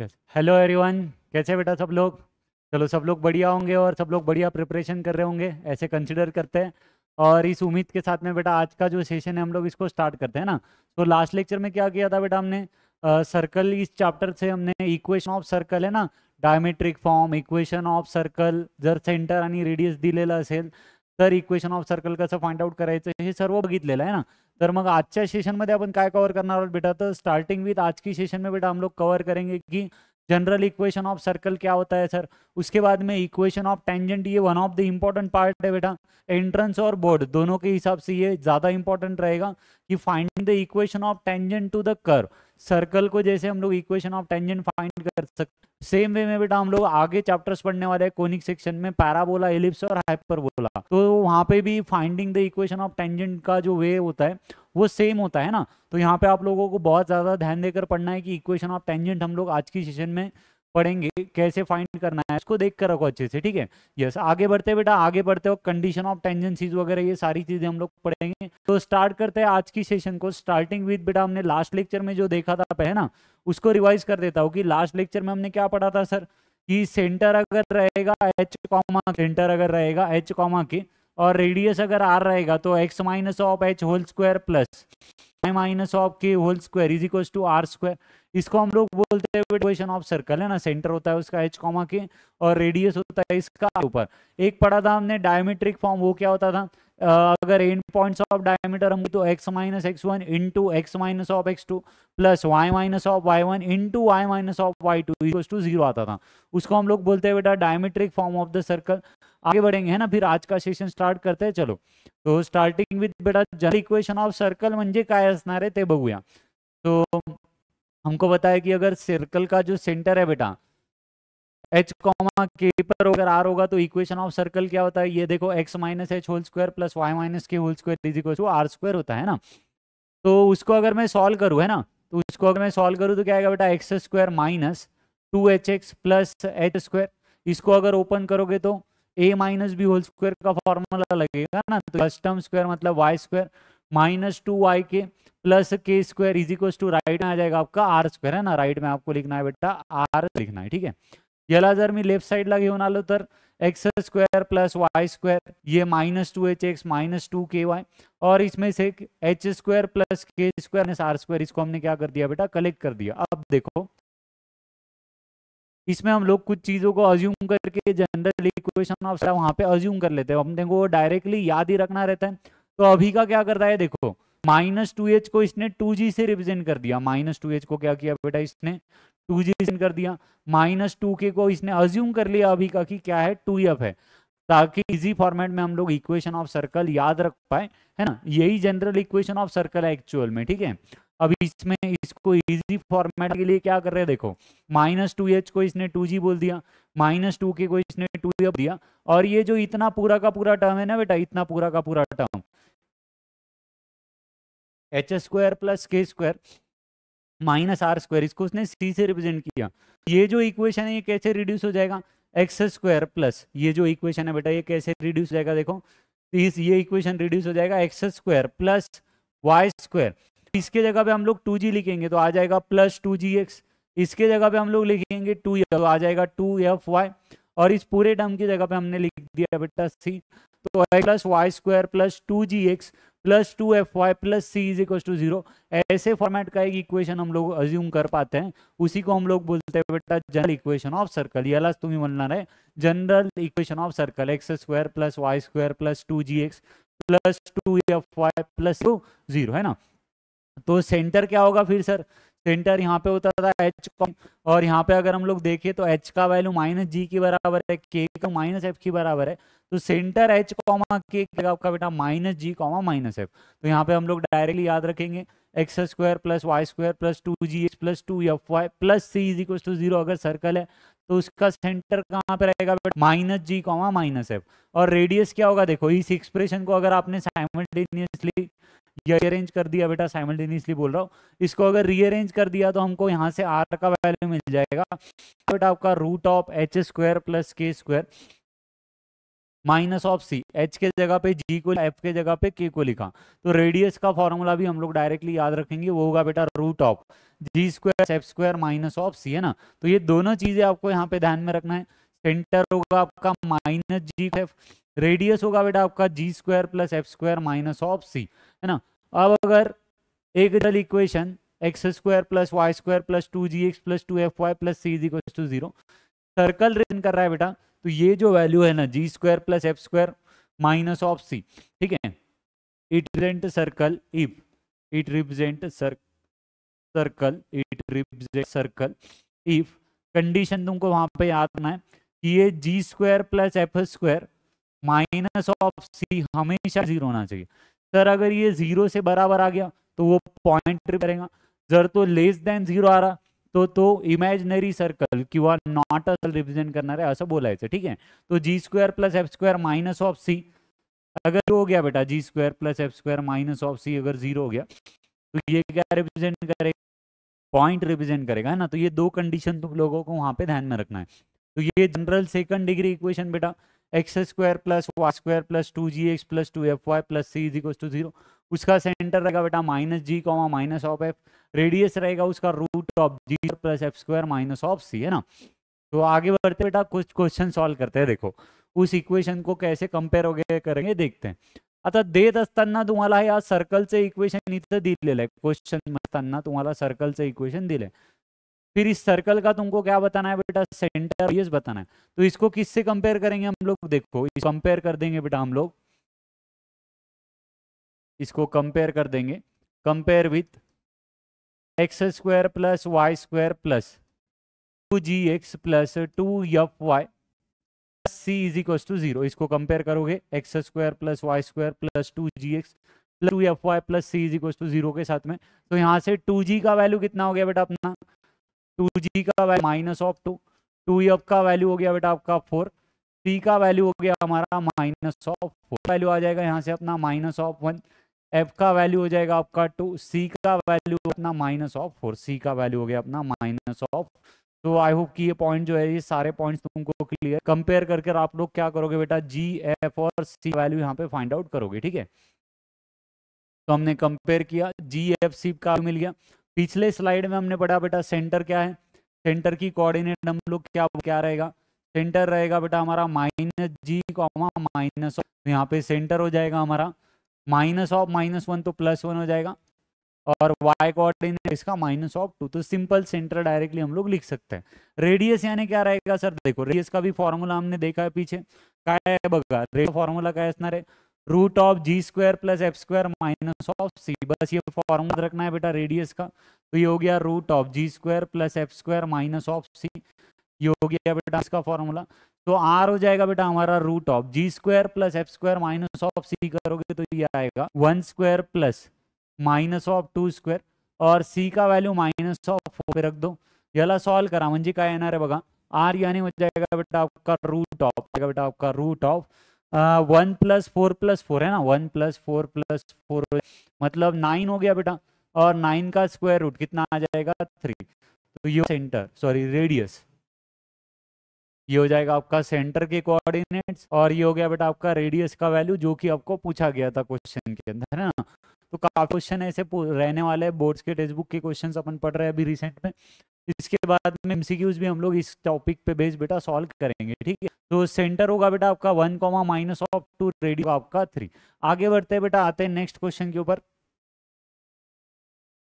Hello hello everyone कैसे बेटा सब लोग चलो सब लोग बढ़िया होंगे और सब लोग बढ़िया प्रिपरेशन कर रहे होंगे ऐसे कंसिडर करते हैं और इस उम्मीद के साथ में बेटा आज का जो सेशन है हम लोग इसको स्टार्ट करते हैं ना तो लास्ट लेक्चर में क्या किया था बेटा हमने सर्कल इस चैप्टर से हमने इक्वेशन ऑफ सर्कल है ना diametric form equation of circle जर सेंटर आणि रेडियस दिलेलं असेल तर इक्वेशन ऑफ सर्कल कसं फाइंड आउट करायचं हे सर्व बघितलेलं आहे ना तर मग आजच्या सेशनमध्ये आपण काय कवर करणार आहोत बेटा तर स्टार्टिंग विथ आज की सेशन में बेटा हम लोग कवर करेंगे कि जनरल इक्वेशन ऑफ सर्कल क्या होता है सर उसके बाद में इक्वेशन ऑफ टेंजेंट ये one of the important part है बेटा एंट्रेंस और बोर्ड दोनों के हिसाब से ये ज़्यादा इंपॉर्टेंट रहेगा कि find the equation of tangent to the कर सर्कल को जैसे हम लोग इक्वेशन ऑफ टेंजेंट फाइंड कर सकते सेम वे में बेटा हम लोग आगे चैप्टर्स पढ़ने वाले हैं कोनिक सेक्शन में पैराबोला एलिप्स और हाइपरबोला तो वहाँ पे भी finding the equation of tangent का जो वे होता है वो सेम होता है ना तो यहाँ पे आप लोगों को बहुत ज़्यादा ध्यान देकर पढ़ना है कि इक्वेशन ऑफ टेंजेंट हम लोग आज की सेशन में पढ़ेंगे कैसे फाइंड करना है इसको देख कर रखो अच्छे से ठीक है यस आगे बढ़ते बेटा आगे बढ़ते हो कंडीशन ऑफ टेंजेंसीज वगैरह ये सारी चीजें हम लोग पढ़ेंगे तो स्टार्ट करते हैं आज की सेशन को स्टार्टिंग विद बेटा हमने लास्ट लेक्चर में जो देखा था है ना उसको रिवाइज कर देता हूँ कि लास्ट लेक्चर में हमने क्या पढ़ा था सर कि सेंटर अगर रहेगा एच कॉमा सेंटर अगर रहेगा एच कॉमा के और रेडियस अगर आर रहेगा तो X minus of H whole square plus minus of K whole square is equal to are square इसको हम लोग बोलते हैं इक्वेशन ऑफ सर्कल है ना सेंटर होता है उसका एच कॉमा के और रेडियस होता है इसका ऊपर एक पढ़ा था हमने डायोमेट्रिक फॉर्म वो क्या होता था अगर इन पॉइंट्स ऑफ डायमीटर हम तो X minus X one into X minus of X two plus Y minus of Y one into Y minus of Y two equals to zero आता था उसको हम लोग बोलते हैं बेटा diametric form of the circle आगे बढ़ेंगे है ना फिर आज का सेशन स्टार्ट करते हैं चलो तो स्टार्टिंग विथ बेटा जनरल इक्वेशन ऑफ सर्कल म्हणजे काय असणार आहे ते बघूया तो हमको बताया कि अगर सर्कल का जो सेंटर है बेटा एच कॉमा के पर अगर आर होगा तो इक्वेशन ऑफ सर्कल क्या होता है ये देखो X minus H whole square plus Y minus के whole square is equal to are square होता है ना तो उसको अगर मैं सॉल्व करूँ है ना तो उसको अगर मैं सॉल्व करूँ तो क्या आएगा बेटा x square minus two H X plus H square इसको अगर ओपन करोगे तो A minus B whole square का फॉर्मूला लगेगा ना तो फर्स्ट टर्म स्क्वायर मतलब Y square minus two Y K plus K square is equal to right में आ जाएगा आपका आर स्क्वायर है ना राइट में आपको लिखना है बेटा आर लिखना है ठीक है ये जर मैं लेफ्ट साइड घेऊन आलो तो X square plus Y square ये minus two H X minus two K Y और इसमें से H square plus K square minus are square इसको हमने क्या कर दिया बेटा कलेक्ट कर दिया अब देखो इसमें हम लोग कुछ चीज़ों को अज्यूम करके जनरल इक्वेशन ऑफ वहां पे अज्यूम कर लेते हैं अपने को डायरेक्टली याद ही रखना रहता है तो अभी का क्या करता है देखो माइनस टू एच को इसने टू जी से रिप्रेजेंट कर दिया माइनस टू एच को क्या किया बेटा इसने टू जी कर दिया माइनस टू के को इसने अज्यूम कर लिया अभी का कि क्या है टू एफ है ताकि इजी फॉर्मेट में हम लोग इक्वेशन ऑफ सर्कल याद रख पाए है ना यही जनरल इक्वेशन ऑफ सर्कल है एक्चुअल में ठीक है अब इसमें इसको इजी फॉर्मेट के लिए क्या कर रहे हैं देखो माइनस टू एच को इसने टू जी बोल दिया माइनस टू के को इसने टू एफ दिया और ये जो इतना पूरा का पूरा टर्म है ना बेटा इतना पूरा का पूरा term H square plus K square minus are square इसको उसने सी से रिप्रेजेंट किया ये जो इक्वेशन है ये कैसे रिड्यूस हो जाएगा एक्स स्क्वायर प्लस ये जो इक्वेशन है बेटा ये कैसे रिड्यूस हो जाएगा देखो इस ये इक्वेशन रिड्यूस हो जाएगा x square plus Y square इसके जगह पे हम लोग टू जी लिखेंगे तो आ जाएगा प्लस टू जी एक्स इसके जगह पे हम लोग लिखेंगे टू तो आ जाएगा टू एफ वाई और इस पूरे टर्म की जगह पे हमने लिख दिया बेटा सी तो X plus Y square plus two ji x plus two F Y plus C is equal to zero ऐसे फॉर्मेट का एक इक्वेशन हम लोग अज्यूम कर पाते हैं उसी को हम लोग बोलते हैं बेटा जनरल इक्वेशन ऑफ सर्कल ये अलग तुम्हें बनना है general equation of circle x square plus Y square plus two ji x plus two F Y plus two zero है ना तो सेंटर क्या होगा फिर सर सेंटर यहाँ पे होता था एच और यहाँ पे अगर हम लोग देखें तो एच का वैल्यू माइनस जी के बराबर है के का माइनस एफ की बराबर है तो सेंटर एच कॉमा के आपका बेटा माइनस जी कॉमा माइनस एफ तो यहाँ पे हम लोग डायरेक्टली याद रखेंगे X square plus Y square plus two G H plus two F Y plus C is equal to zero अगर सर्कल है तो उसका सेंटर कहाँ पे रहेगा बेटा माइनस जी कॉमा माइनस एफ और रेडियस क्या होगा देखो इस एक्सप्रेशन को अगर आपने साइमल्टेनियसली रियरेंज कर दिया बेटा साइमल्टेनियसली बोल रहा हूँ इसको अगर रीअरेंज कर दिया तो हमको यहाँ से आर का वैल्यू मिल जाएगा तो बेटा आपका root of H square plus K square minus of C H के जगह पे जी को एफ के जगह पे के को लिखा तो रेडियस का फॉर्मूला भी हम लोग डायरेक्टली याद रखेंगे वो होगा बेटा root of ji square F square minus of C है ना तो ये दोनों चीजें आपको यहाँ पे ध्यान में रखना है सेंटर होगा आपका माइनस जी एफ रेडियस होगा बेटा आपका G square plus F square minus of C है ना अब अगर एक डल equation X square plus Y square plus two ji x plus two F Y plus C is equal to zero circle return कर रहा है बेटा तो ये जो वैल्यू है ना G square plus F square minus of C ठीक है it represent circle if it represent circle it represent circle if condition तुमको वहां पे याद रखना है कि ये G square plus F square minus of C हमेशा जीरो होना चाहिए सर अगर ये जीरो से बराबर आ गया तो वो पॉइंट करेगा जर तो लेस देन जीरो आ रहा तो तो इमेजनरी सर्कल किंवा नॉट असल रिप्रेझेंट करणार आहे असं बोलायचं ठीक आहे तो G square plus F square minus of सी अगर हो गया बेटा G square plus F square minus of सी अगर जीरो हो गया तो ये क्या रिप्रेजेंट करेगा पॉइंट रिप्रेजेंट करेगा है ना तो ये दो कंडीशन तुम लोगों को वहां पे ध्यान में रखना है तो ये जनरल सेकंड डिग्री इक्वेशन बेटा x square plus Y square plus two ji x plus two F Y plus C is equal to zero उसका सेंटर रहेगा बेटा minus ji comma minus of F radius रहेगा उसका root of ji plus F square minus of C है ना तो आगे बढ़ते बेटा कुछ क्वेश्चन सॉल्व करते हैं देखो उस इक्वेशन को कैसे कंपेयर वगैरह करेंगे देखते हैं आता देता तुम्हारा तुम्हाला सर्कल से इक्वेशन इतना दिलेलं है क्वेश्चन तुम्हारा सर्कल से इक्वेशन दिल फिर इस सर्कल का तुमको क्या बताना है बेटा सेंटर ये बताना है तो इसको किससे कंपेयर करेंगे हम लोग देखो कंपेयर कर देंगे बेटा हम लोग इसको कंपेयर कर देंगे compare with X square plus Y square plus two ji x plus two F Y plus C is equal to zero इसको कंपेयर करोगे X square plus Y square plus two ji x plus two F Y plus C is equal to zero के साथ में तो यहाँ से to जी का value कितना हो गया बेटा अपना टू जी का value minus of two two F का वैल्यू हो गया बेटा आपका फोर सी का वैल्यू हो गया हमारा माइनस ऑफ फोर वैल्यू आ जाएगा यहाँ से अपना माइनस ऑफ वन एफ का वैल्यू हो जाएगा आपका टू सी का वैल्यू अपना माइनस ऑफ फोर सी का वैल्यू हो गया अपना माइनस ऑफ तो आई होप कि ये पॉइंट जो है ये सारे पॉइंट्स तुमको क्लियर कंपेयर करके आप लोग क्या करोगे बेटा जी एफ और सी वैल्यू यहाँ पे फाइंड आउट करोगे ठीक है तो हमने कंपेयर किया जी एफ सी का मिल गया पिछले स्लाइड में हमने पढ़ा बेटा सेंटर क्या है सेंटर की कोऑर्डिनेट हम लोग क्या क्या रहेगा सेंटर रहेगा बेटा हमारा माइनस जी कॉमा माइनस यहाँ पे सेंटर हो जाएगा हमारा माइनस ऑफ माइनस वन तो प्लस वन हो जाएगा और y कोऑर्डिनेट इसका माइनस ऑफ टू तो सिंपल सेंटर डायरेक्टली हम लोग लिख सकते हैं रेडियस यानी क्या रहेगा सर देखो रेडियस का भी फॉर्मूला हमने देखा है पीछे का है बघा फॉर्मूला का है root of ji square plus F square minus of C बस ये फॉर्मूला रखना है बेटा रेडियस का तो ये हो गया root of ji square plus F square minus of C ये हो गया बेटा इसका फॉर्मूला तो आर हो जाएगा बेटा हमारा root of ji square plus F square minus of C करोगे तो ये आएगा one square plus minus of two square और सी का वैल्यू माइनस ऑफ फोर रख दो ये सॉल्व करा म्हणजे काय येणार आहे बघा आर जाएगा बेटा आपका रूट ऑफ बेटा आपका root of one plus four plus four है ना one plus four plus four मतलब नाइन हो गया बेटा और नाइन का स्क्वायर रूट कितना आ जाएगा थ्री तो ये सेंटर सॉरी रेडियस ये हो जाएगा आपका सेंटर के कोऑर्डिनेट्स और ये हो गया बेटा आपका रेडियस का वैल्यू जो कि आपको पूछा गया था क्वेश्चन के अंदर है ना तो काफी क्वेश्चन ऐसे रहने वाले हैं बोर्ड्स के टेक्स्ट बुक के क्वेश्चन अपन पढ़ रहे हैं अभी रिसेंट में इसके बाद में एमसीक्यूज भी हम लोग इस टॉपिक पे बेस बेटा सॉल्व करेंगे ठीक है तो सेंटर होगा बेटा आपका one comma minus of two radio आपका थ्री आगे बढ़ते हैं बेटा आते हैं नेक्स्ट क्वेश्चन के ऊपर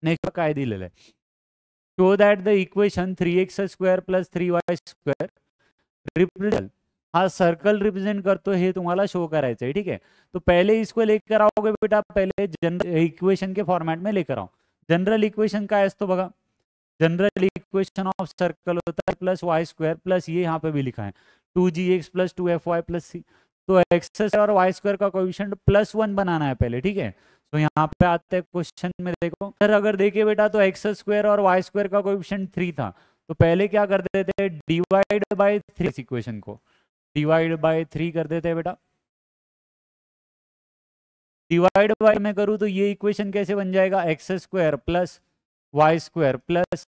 नेक्स्ट का ले आहे show that the equation three X square plus three Y square represent हा सर्कल रिप्रेजेंट करते तुम्हारा शो कराए ठीक है तो पहले इसको लेकर आओगे बेटा पहले जनरल इक्वेशन के फॉर्मैट में लेकर आओ जनरल इक्वेशन का तो बगा जनरल इक्वेशन ऑफ सर्कल होता है प्लस वाई स्क्वायर प्लस ये यहाँ पे भी लिखा है टू जी x plus two F Y plus सी तो एक्स और वाई स्क्वायर का क्वेश्चन प्लस वन बनाना है पहले ठीक है तो यहाँ पे आते हैं क्वेश्चन में देखो सर अगर देखिए बेटा तो एक्स स्क्वायर और वाई स्क्वायर का क्वेश्चन थ्री था तो पहले क्या देते थे डिवाइड बाय थ्री इस इक्वेशन को डिवाइड बाय थ्री कर देते हैं बेटा डिवाइड बाय मैं करूं तो ये इक्वेशन कैसे बन जाएगा x square plus Y square plus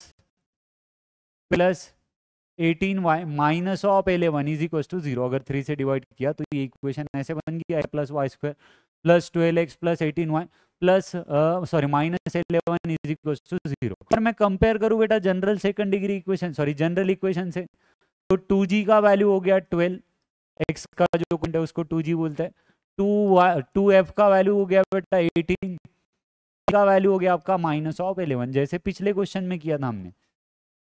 plus eighteen y minus of eleven is equal to zero अगर थ्री से डिवाइड किया तो ये इक्वेशन ऐसे बन गया plus Y square plus twelve x plus eighteen y plus sorry minus eleven is equal to zero अगर मैं कंपेयर करूँ बेटा general second degree equation sorry general equation से तो टू जी का वैल्यू हो गया ट्वेल्व एक्स का जो पॉइंट है उसको टू जी बोलते हैं टू टू एफ का वैल्यू हो गया बेटा एटीन का वैल्यू हो गया आपका माइनस ऑफ एलेवन जैसे पिछले क्वेश्चन में किया था हमने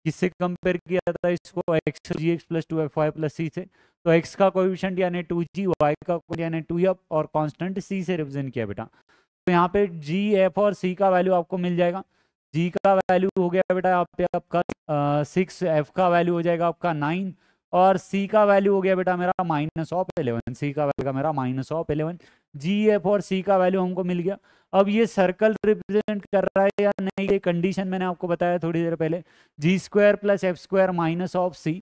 किससे कंपेयर किया था इसको x g x plus two F Y plus c से तो एक्स का कोविशेंट यानी टू जी वाई का यानी टू एफ और कांस्टेंट सी से रिप्रेजेंट किया बेटा तो यहाँ पे जी एफ और सी का वैल्यू आपको मिल जाएगा जी का वैल्यू हो गया बेटा आप पे आपका सिक्स एफ का वैल्यू हो जाएगा आपका नाइन और सी का वैल्यू हो गया बेटा मेरा माइनस ऑफ इलेवन सी का वैल्यू का मेरा minus of eleven G F और सी का वैल्यू हमको मिल गया अब ये सर्कल रिप्रेजेंट कर रहा है या नहीं ये कंडीशन मैंने आपको बताया थोड़ी देर पहले g square plus F square minus of सी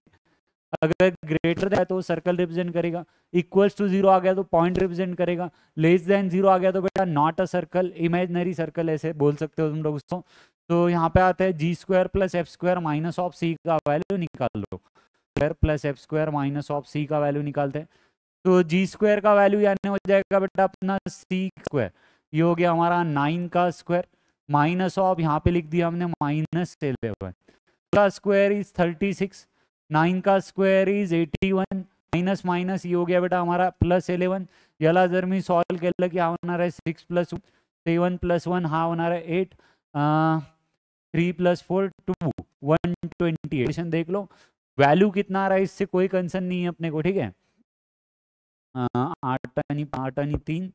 अगर ग्रेटर है तो सर्कल रिप्रेजेंट करेगा इक्वल्स टू जीरो आ गया तो पॉइंट रिप्रेजेंट करेगा लेस देन जीरो आ गया तो बेटा not a circle imaginary circle ऐसे बोल सकते हो तुम लोग उसको तो यहाँ पे आता है g square plus F square minus of c का वैल्यू निकाल लो square plus F square minus of c का वैल्यू निकालते हैं तो जी स्क्वायर का वैल्यू यानी हो जाएगा बेटा अपना सी स्क्वायर ये हो गया हमारा नाइन का स्क्वायर माइनस ऑफ यहाँ पे लिख दिया हमने माइनस इलेवन का square is thirty six nine का square is eighty one minus minus ये हो गया बेटा हमारा प्लस इलेवन याला जर मैं सॉल्व के लिए क्या हाँ होना है six plus seven plus one हा होना है eight three plus four two one twenty addition देख लो वैल्यू कितना आ रहा है इससे कोई कंसर्न नहीं है अपने को ठीक है आठ आनी आठ आनी तीन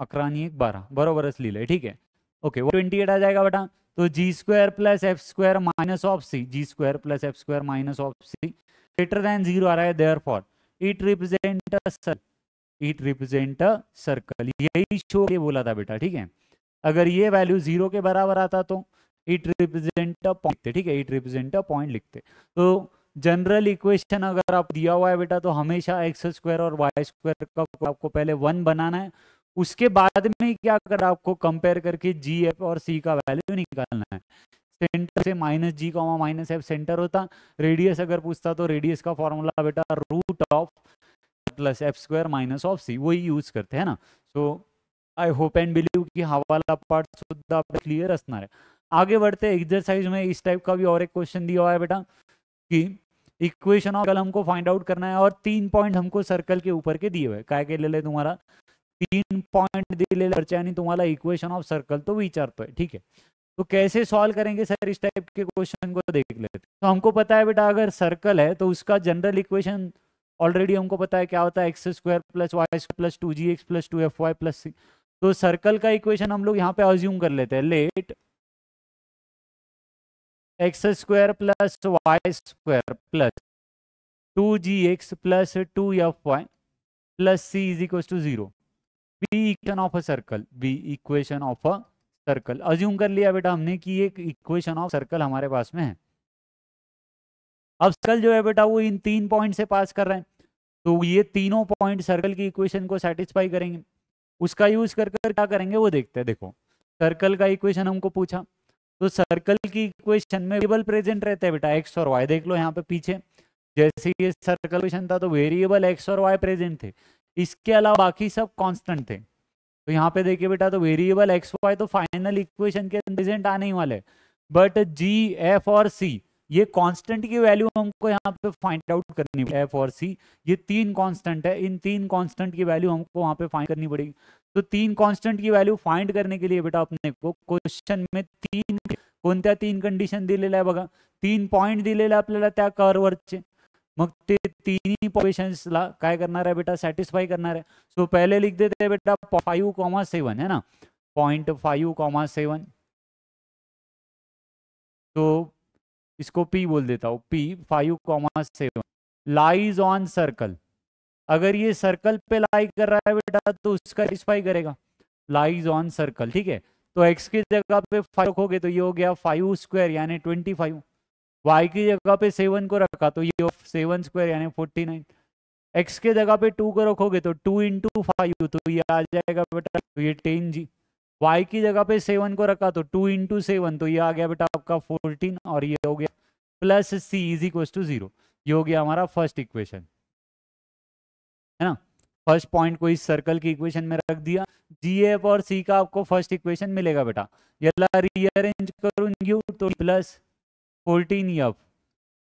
अकरा नहीं एक बारह बराबर बरोबरच लिहिलंय ठीक है ओके वो ट्वेंटी एट आ जाएगा बेटा तो g square plus F square minus of c g square plus F square minus of c greater than zero आ रहा है therefore it represent it represent a circle यही शो ये बोला था बेटा ठीक है अगर ये वैल्यू जीरो के बराबर आता तो इट रिप्रेजेंट अ पॉइंट ठीक है इट रिप्रेजेंट अ पॉइंट लिखते तो जनरल इक्वेशन अगर आप दिया हुआ है बेटा तो हमेशा एक्स स्क्वायर और वाई स्क्वायर का आपको पहले वन बनाना है उसके बाद में क्या कर आपको कंपेयर करके जी एफ और सी का वैल्यू निकालना है सेंटर से माइनस जी कॉमा माइनस एफ सेंटर होता रेडियस अगर पूछता तो रेडियस का फॉर्मूला बेटा root of plus F square minus of c वही यूज करते हैं ना so I hope and believe कि हवाला पार्ट सुधा आपला क्लिअर असणार आहे आगे बढ़ते एक्सरसाइज में इस टाइप का भी और एक क्वेश्चन दिया हुआ है बेटा कि इक्वेशन ऑफ कलम को फाइंड आउट करना है और तीन पॉइंट हमको सर्कल के ऊपर के दिए हुए काय केलेलं ले तुम्हारा तीन पॉइंट दिले चर्चा आणि इक्वेशन ऑफ सर्कल तो विचार ठीक है तो कैसे सॉल्व करेंगे सर इस टाइप के क्वेश्चन को तो देख लेते तो हमको पता है बेटा अगर सर्कल है तो उसका जनरल इक्वेशन ऑलरेडी हमको पता है क्या होता है x square plus y plus two जी x plus two F Y plus सी तो सर्कल का इक्वेशन हम लोग यहाँ पे अज्यूम कर लेते हैं let x square plus Y square plus two ji x plus two F Y plus C is equal to zero be equation of a circle be equation of a circle assume कर लिया बेटा हमने कि एक equation of circle हमारे पास में है अब सर्कल जो है बेटा वो इन तीन पॉइंट से पास कर रहे हैं तो ये तीनों पॉइंट सर्कल की इक्वेशन को सेटिस्फाई करेंगे उसका यूज कर कर क्या करेंगे वो देखते हैं देखो सर्कल का इक्वेशन हमको पूछा तो सर्कल की इक्वेशन में वेरिएबल प्रेजेंट रहते हैं बेटा एक्स और वाई देख लो यहाँ पे पीछे जैसे ये सर्कल इक्वेशन था तो वेरिएबल एक्स और वाई प्रेजेंट थे इसके अलावा बाकी सब कांस्टेंट थे तो यहाँ पे देखिए बेटा तो वेरिएबल एक्स वाई तो फाइनल इक्वेशन के रिजेंट आने ही वाले बट जी एफ और सी ये कांस्टेंट की वैल्यू हमको यहाँ पे फाइंड आउट करनी एफ और सी ये तीन कांस्टेंट है इन तीन कांस्टेंट की वैल्यू हमको वहाँ पे फाइंड करनी पड़ेगी तो तीन कांस्टेंट की वैल्यू फाइंड करने के लिए बेटा अपने को क्वेश्चन में तीन कोणत्या तीन कंडीशन दिलेल्या है बघा तीन पॉईंट दिलेले आपल्याला त्या करवरचे मग ते तीन ही पॉपुलेशन काय करणार आहे बेटा सेटिस्फाई करणार आहे सो so, पहले लिख देते हैं बेटा फाइव कॉमा सेवन है ना पॉइंट फाइव कॉमा सेवन तो इसको पी बोल देता हूँ P five comma seven lies on circle अगर ये सर्कल पे लाई कर रहा है बेटा तो उसका सेटिस्फाई करेगा लाइज ऑन सर्कल ठीक है तो एक्स की जगह पे फाइव रखोगे तो ये हो गया फाइव स्क्वायर यानी ट्वेंटी फाइव वाई की जगह पे सेवन को रखा तो ये सेवन स्क्वायर यानी फोर्टी नाइन एक्स के जगह पे टू को रखोगे तो टू इंटू फाइव तो ये आ जाएगा बेटा तो ये टेन जी वाई की जगह पे सेवन को रखा तो टू इंटू सेवन तो ये आ गया बेटा आपका फोर्टीन और ये हो गया plus C is equal to zero ये हो गया हमारा फर्स्ट इक्वेशन है ना फर्स्ट पॉइंट को इस सर्कल की इक्वेशन में रख दिया जी एफ और सी का आपको फर्स्ट इक्वेशन मिलेगा बेटा ये रीअरेंज करूंगी तो plus fourteen f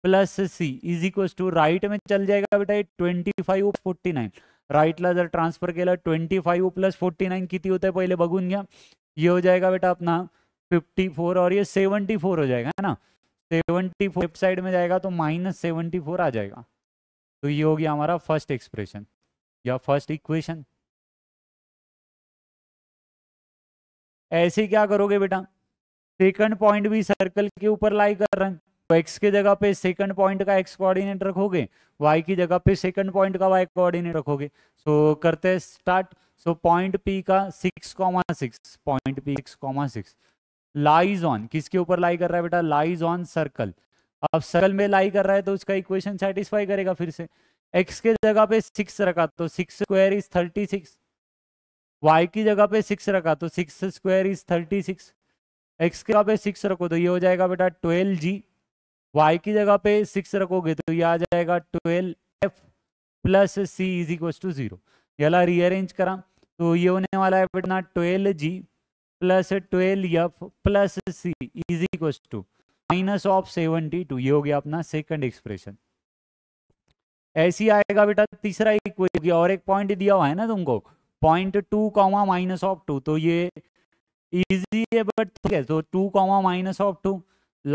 plus C is equal to right में चल जाएगा बेटा ट्वेंटी फाइव फोर्टी नाईन राईटला जर ट्रांसफर के twenty five plus forty nine किती होता है पहले बघून गया ये हो जाएगा बेटा अपना फिफ्टी फोर और ये सेवनटी फोर हो जाएगा है ना सेवनटी फोर साइड में जाएगा तो माइनस सेवनटी फोर आ जाएगा तो ये हो गया हमारा फर्स्ट एक्सप्रेशन या फर्स्ट इक्वेशन ऐसे क्या करोगे बेटा सेकंड पॉइंट भी सर्कल के ऊपर लाई कर रहे हैं तो एक्स के जगह पे सेकंड पॉइंट का एक्स कोऑर्डिनेट रखोगे वाई की जगह पे सेकंड पॉइंट का वाई कोऑर्डिनेट रखोगे सो तो so, करते हैं स्टार्ट सो पॉइंट पी का six comma six point P six comma six lies on किसके ऊपर लाई कर रहा है बेटा लाइज ऑन सर्कल अब सर्कल में लाई कर रहा है तो उसका इक्वेशन सेटिस्फाई करेगा फिर से एक्स के जगह पे सिक्स रखा तो six square is thirty six y की जगह पे सिक्स रखा तो six square is thirty six x की जगह पे सिक्स रखो तो ये हो जाएगा बेटा ट्वेल्व जी वाई की जगह पे सिक्स रखोगे तो ये आ जाएगा twelve f plus C is equal to zero rearrange करा तो ये होने वाला है बेटा twelve g plus twelve f plus C is equal to minus of seventy two ये हो गया अपना सेकंड एक्सप्रेशन ऐसी आएगा बेटा तीसरा इक्वेशन और एक पॉइंट दिया हुआ है ना तुमको point two comma minus of two तो ये इजी है बट ठीक है तो two comma minus of two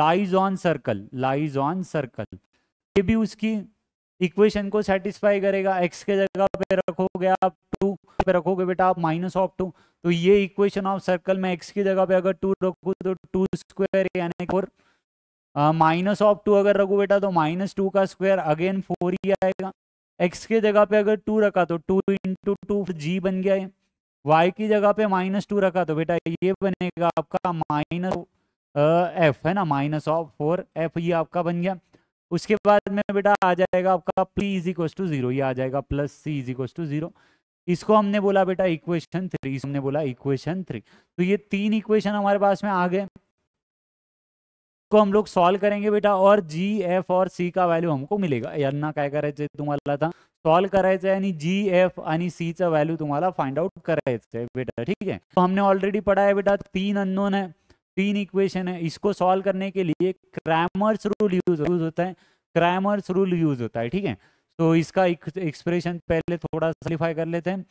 lies on circle lies on circle ये भी उसकी इक्वेशन को सेटिस्फाई करेगा एक्स के जगह पे रखोगे आप टू पे रखोगे बेटा आप माइनस ऑफ टू तो ये इक्वेशन ऑफ सर्कल में एक्स की जगह पे अगर टू रखू तो टू स्क्वायर यानी फोर माइनस ऑफ टू अगर रखू बेटा तो माइनस टू का स्क्वायर अगेन फोर ही आएगा एक्स के जगह पे अगर टू रखा तो टू इंटू टू जी बन गया है वाई की जगह पे माइनस टू रखा तो बेटा ये बनेगा आपका माइनस एफ है ना माइनस ऑफ फोर एफ ये आपका बन गया उसके बाद में बेटा आ जाएगा आपका P is equal to zero ये आ जाएगा plus C is equal to zero इसको हमने बोला बेटा इक्वेशन थ्री इसमें हमने बोला इक्वेशन थ्री तो ये तीन इक्वेशन हमारे पास में आ गए को हम लोग सॉल्व करेंगे बेटा और जी एफ और सी का वैल्यू हमको मिलेगा यार ना काय करायचे तुम्हारा था सॉल्व करायचं जी एफ आ सी च वैल्यू तुम्हारा फाइंड आउट कराए बेटा ठीक है तो हमने ऑलरेडी पढ़ा है बेटा तीन अननोन है तीन इक्वेशन है इसको सॉल्व करने के लिए क्रैमर्स रूल यूज यूज होता है क्रैमर्स रूल यूज होता है ठीक है तो इसका एक्सप्रेशन पहले थोड़ा सेलिफाई कर लेते हैं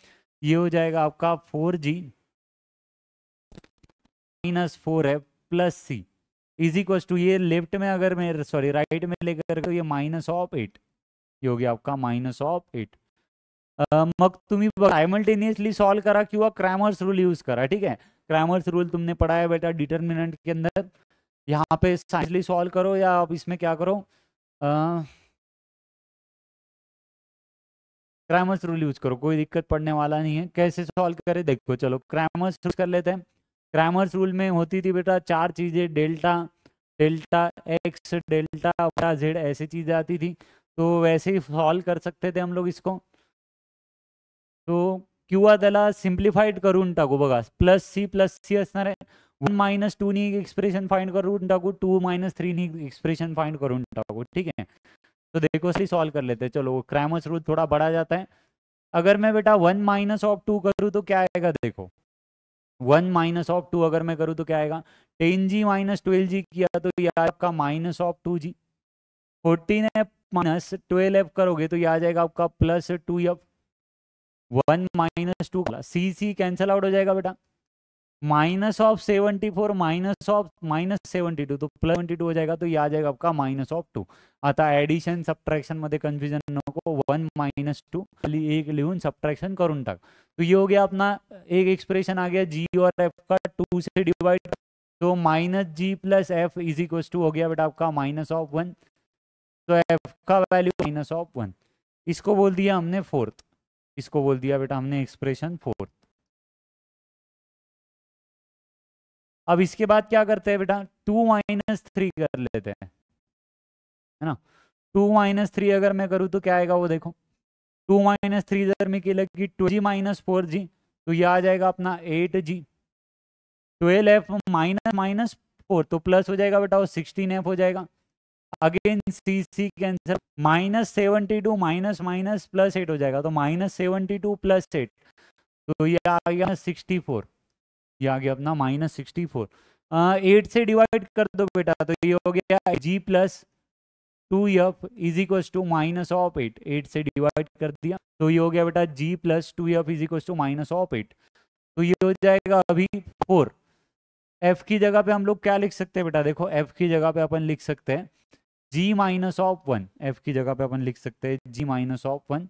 ये हो जाएगा आपका फोर जी माइनस फोर है plus C is equal to ये लेफ्ट में अगर मैं सॉरी राइट में लेकर ये माइनस ऑफ एट ये हो गया आपका माइनस ऑफ एट मग तुम्हें साइमल्टेनियसली सॉल्व करा कि क्रैमर्स रूल यूज करा ठीक है क्रैमर्स रूल तुमने पढ़ा है बेटा डिटर्मिनेंट के अंदर यहाँ पे साइंसली सॉल्व करो या आप इसमें क्या करो क्रैमर्स रूल यूज करो कोई दिक्कत पड़ने वाला नहीं है कैसे सॉल्व करें देखो चलो क्रैमर्स यूज कर लेते हैं क्रैमर्स रूल में होती थी बेटा चार चीज़ें delta delta x delta z ऐसी चीज़ें आती थी तो वैसे ही सॉल्व कर सकते थे हम लोग इसको तो क्यू वाला सिंपलीफाइड करूं टाको बगास प्लस सी प्लस सी असना रहे 1 - 2 ની એક્સપ્રેશન ફાઇન્ડ કરું ન ડગો 2 - 3 ની એક્સપ્રેશન ફાઇન્ડ કરું ન ડગો ઠીક હે તો દેખો સી સોલ્વ કર લેતે ચાલો ક્રેમર રૂટ થોડા બડા જાતા હે અગર મેં બેટા 1 - ઓફ 2 કરું તો શું આયેગા દેખો 1 - ઓફ 2 અગર મેં કરું તો શું આયેગા tan g - 2g किया तो ये आपका - 2g 14 माइनस ट्वेल्व एफ करोगे तो ये आ जाएगा आपका plus two f one minus two c c cancel out हो जाएगा बेटा minus of seventy four minus of minus seventy two तो प्लस सेवेंटी टू हो जाएगा तो ये आ जाएगा आपका माइनस ऑफ टू आता ॲडिशन सबट्रॅक्शनमध्ये कन्फ्युजन को वन माइनस टू खाली एक लिखुन सब्ट्रैक्शन करून टाक तो ये हो गया अपना एक एक्सप्रेशन आ गया जी और एफ का टू से डिवाइड तो minus g plus f is equal to हो गया बेटा आपका माइनस ऑफ वन तो एफ का वैल्यू माइनस ऑफ वन इसको बोल दिया हमने फोर्थ इसको बोल दिया बेटा हमने एक्सप्रेशन फोर्थ अब इसके बाद क्या करते हैं बेटा टू माइनस थ्री कर लेते हैं है ना टू माइनस थ्री अगर मैं करूं तो क्या आएगा वो देखो टू माइनस थ्री अगर मैं में लगी two g minus four g तो ये आ जाएगा अपना eight g twelve f minus minus four तो प्लस हो जाएगा बेटा वो सिक्सटीन एफ हो जाएगा again c c cancel minus seventy two minus minus plus eight हो जाएगा तो minus seventy two plus eight तो ये आ गया सिक्सटी फोर ये आ गया अपना माइनस सिक्सटी फोर एट से डिवाइड कर दो बेटा तो ये हो गया g plus two f is equals to minus of eight eight से डिवाइड कर दिया तो ये हो गया बेटा g plus two f is equals to minus of eight तो ये हो जाएगा अभी फोर एफ की जगह पे हम लोग क्या लिख सकते हैं बेटा देखो एफ की जगह पे अपन लिख सकते हैं g minus of one f की जगह पे अपन लिख सकते हैं g minus of one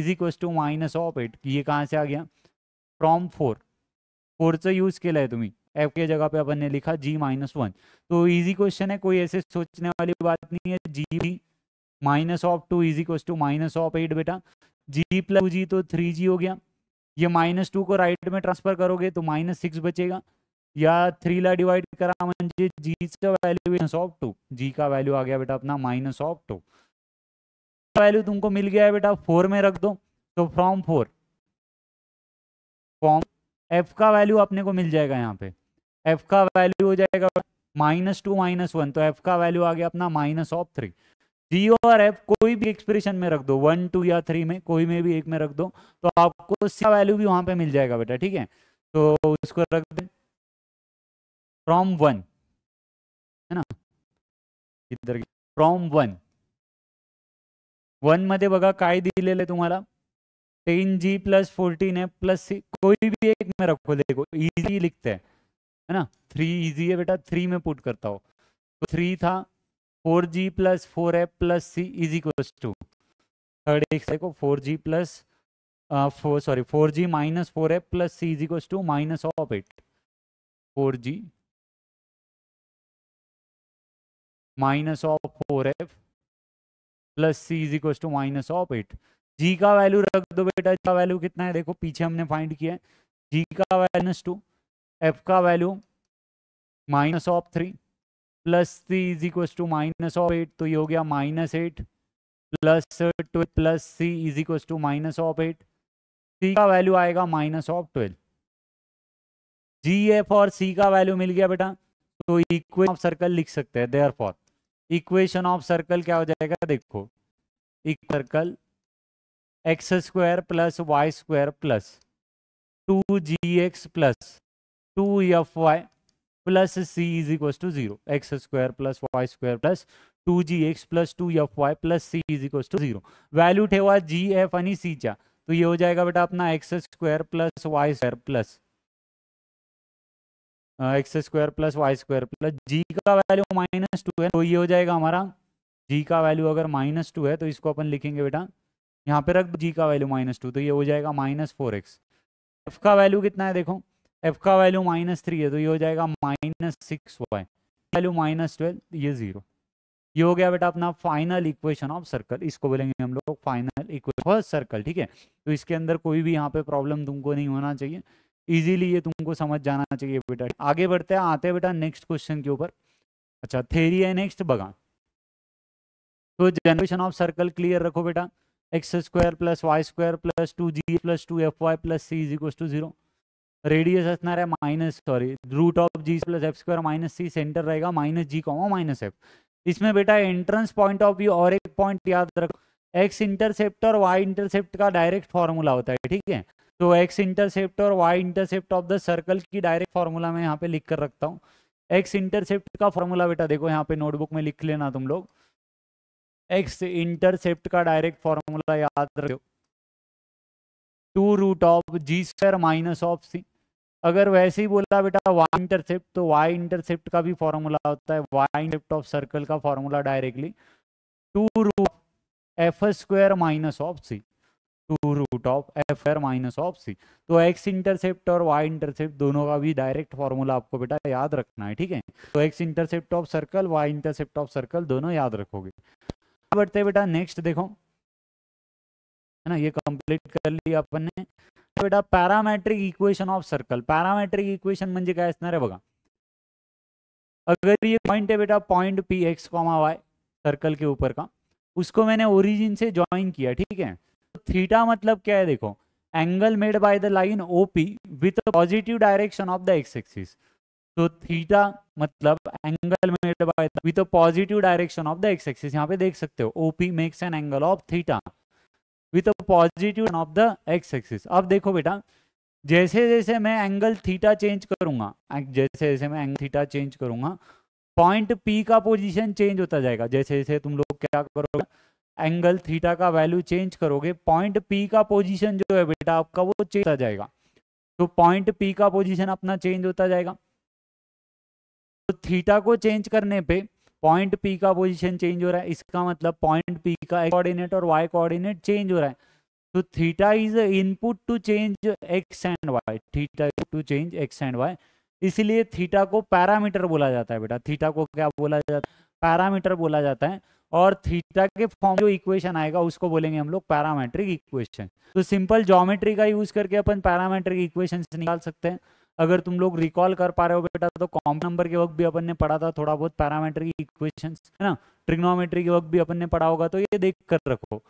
is equal to minus of eight ये कहाँ से आ गया फ्रॉम फोर फोर फोरचं यूज के लिए तुम्हें एफ के जगह पे अपन ने लिखा जी माइनस वन तो इजी क्वेश्चन है कोई ऐसे सोचने वाली बात नहीं है g minus of two is equal to minus of eight बेटा जी प्लस जी तो थ्री जी हो गया ये माइनस टू को राइट में ट्रांसफर करोगे तो माइनस सिक्स बचेगा या ला डिवाइड करा म्हणजे जीचं वैल्यू माइनस ऑफ टू जी का वैल्यू आ गया बेटा अपना माइनस ऑफ टू वैल्यू तुमको मिल गया है बेटा फोर में रख दो तो फ्रॉम फोर फॉर्म एफ का वैल्यू अपने को मिल जाएगा यहाँ पे एफ का वैल्यू हो जाएगा माइनस टू माइनस वन तो एफ का वैल्यू आ गया अपना माइनस ऑफ थ्री जी और एफ कोई भी एक्सप्रेशन में रख दो वन टू या थ्री में कोई में भी एक में रख दो तो आपको सी वैल्यू भी वहाँ पे मिल जाएगा बेटा ठीक है तो उसको रख दें फ्रॉम वन है ना इधर फ्रॉम वन वन मध्य बै दिल तुम्हारा टेन जी प्लस फोर्टीन है प्लस सी कोई भी एक में रखो देखो इजी लिखते हैं है ना थ्री इजी है बेटा थ्री में पुट करता हो तो थ्री था फोर जी प्लस फोर है plus c is equals to third एक देखो four g plus four sorry four g minus four है plus c is equals to minus of eight four g minus of four f plus C is equal to minus of eight g का value रख दो बेटा जी का value कितना है देखो पीछे हमने फाइंड किया है जी का माइनस टू एफ का value minus of three plus C is equal to minus of eight तो ये हो गया minus eight plus twelve plus C is equal to minus of eight C का वैल्यू आएगा minus of twelve G F और C का value मिल गया बेटा तो इक्वेशन ऑफ सर्कल लिख सकते हैं therefore equation of circle क्या हो जाएगा देखो एक circle x square plus Y square plus two ji x plus two F Y plus C is equal to zero x square plus Y square plus two ji x plus two F Y plus C is equal to zero value ठेवा g F C चा तो ये हो जाएगा बेटा अपना x square plus Y square plus x square plus Y square plus g का value minus two है तो ये हो जाएगा हमारा जी का वैल्यू अगर माइनस टू है तो इसको अपन लिखेंगे बेटा यहाँ पे रख जी का वैल्यू माइनस टू तो ये हो जाएगा माइनस फोर एक्स एफ का वैल्यू कितना है देखो एफ का वैल्यू माइनस थ्री है तो ये हो जाएगा minus six y value minus twelve ये जीरो ये हो गया बेटा अपना फाइनल इक्वेशन ऑफ सर्कल इसको बोलेंगे हम लोग फाइनल इक्वेशन सर्कल ठीक है तो इसके अंदर कोई भी यहाँ पे प्रॉब्लम तुमको नहीं होना चाहिए इजीली ये तुमको समझ जाना चाहिए बेटा आगे बढ़ते हैं आते हैं बेटा नेक्स्ट क्वेश्चन के ऊपर अच्छा थेरी है नेक्स्ट बगा तो जनरेशन ऑफ सर्कल क्लियर रखो बेटा x square plus Y square plus two g plus two F Y plus C is equal to zero radius असना है minus sorry root of ji plus F square minus c centre रहेगा minus जी comma minus f इसमें बेटा entrance point of view और एक point याद रखो x intercept और वाई इंटरसेप्ट का डायरेक्ट फॉर्मूला होता है ठीक है तो एक्स इंटरसेप्ट और y intercept of the circle की डायरेक्ट फार्मूला मैं यहाँ पे लिख कर रखता हूँ x इंटरसेप्ट का फार्मूला बेटा देखो यहाँ पे नोटबुक में लिख लेना तुम लोग x इंटरसेप्ट का डायरेक्ट फार्मूला याद रखो two root of ji square minus of सी अगर वैसे ही बोला बेटा वाई इंटरसेप्ट तो वाई इंटरसेप्ट का भी फॉर्मूला होता है वाई इंटरसेप्ट ऑफ सर्कल का formula directly two root f square minus of c two root of f r minus of सी तो एक्स इंटरसेप्ट और वाई इंटरसेप्ट दोनों का भी डायरेक्ट फॉर्मूला आपको बेटा याद रखना है ठीक है तो x intercept of circle y intercept of circle दोनों याद रखोगे बढ़ते बेटा नेक्स्ट देखो है ना ये कंप्लीट कर लिया अपन ने तो बेटा parametric equation of circle parametric equation मे क्या है बगा अगर ये पॉइंट है बेटा point p x comma y circle के ऊपर का उसको मैंने ओरिजिन से ज्वाइन किया ठीक है थीटा मतलब क्या है देखो angle made by the line OP with positive direction of the x axis तो थीटा मतलब angle made by with positive direction of the x axis यहाँ पे देख सकते हो OP makes an angle of theta with positive of the x axis अब देखो बेटा जैसे जैसे मैं एंगल थीटा चेंज करूंगा जैसे जैसे मैं एंगल थीटा चेंज करूंगा पॉइंट पी का पोजीशन चेंज होता जाएगा जैसे जैसे तुम लोग क्या करोगे एंगल थीटा का वैल्यू चेंज करोगे पॉइंट पी का पोजीशन जो है बेटा आपका वो चेंज होता जाएगा तो पॉइंट पी का पोजीशन अपना चेंज होता जाएगा तो थीटा को चेंज करने पे पॉइंट पी का पोजीशन चेंज हो रहा है इसका मतलब पॉइंट पी का एक्स कोऑर्डिनेट और वाई कोऑर्डिनेट चेंज हो रहा है तो theta is input to change x and y theta to change x and y इसलिए थीटा को पैरामीटर बोला जाता है बेटा थीटा को क्या बोला जाता है पैरामीटर बोला जाता है और थीटा के फॉर्म जो इक्वेशन आएगा उसको बोलेंगे हम लोग पैरामेट्रिक इक्वेशन तो सिंपल ज्योमेट्री का यूज करके अपन पैरामेट्रिक इक्वेशन निकाल सकते हैं अगर तुम लोग रिकॉल कर पा रहे हो बेटा तो कॉम्प नंबर के वक्त भी अपन ने पढ़ा था थोड़ा बहुत पैरामेट्रिक इक्वेशन है ना ट्रिग्नोमेट्री के वक्त भी अपन ने पढ़ा होगा तो ये देख कर रखो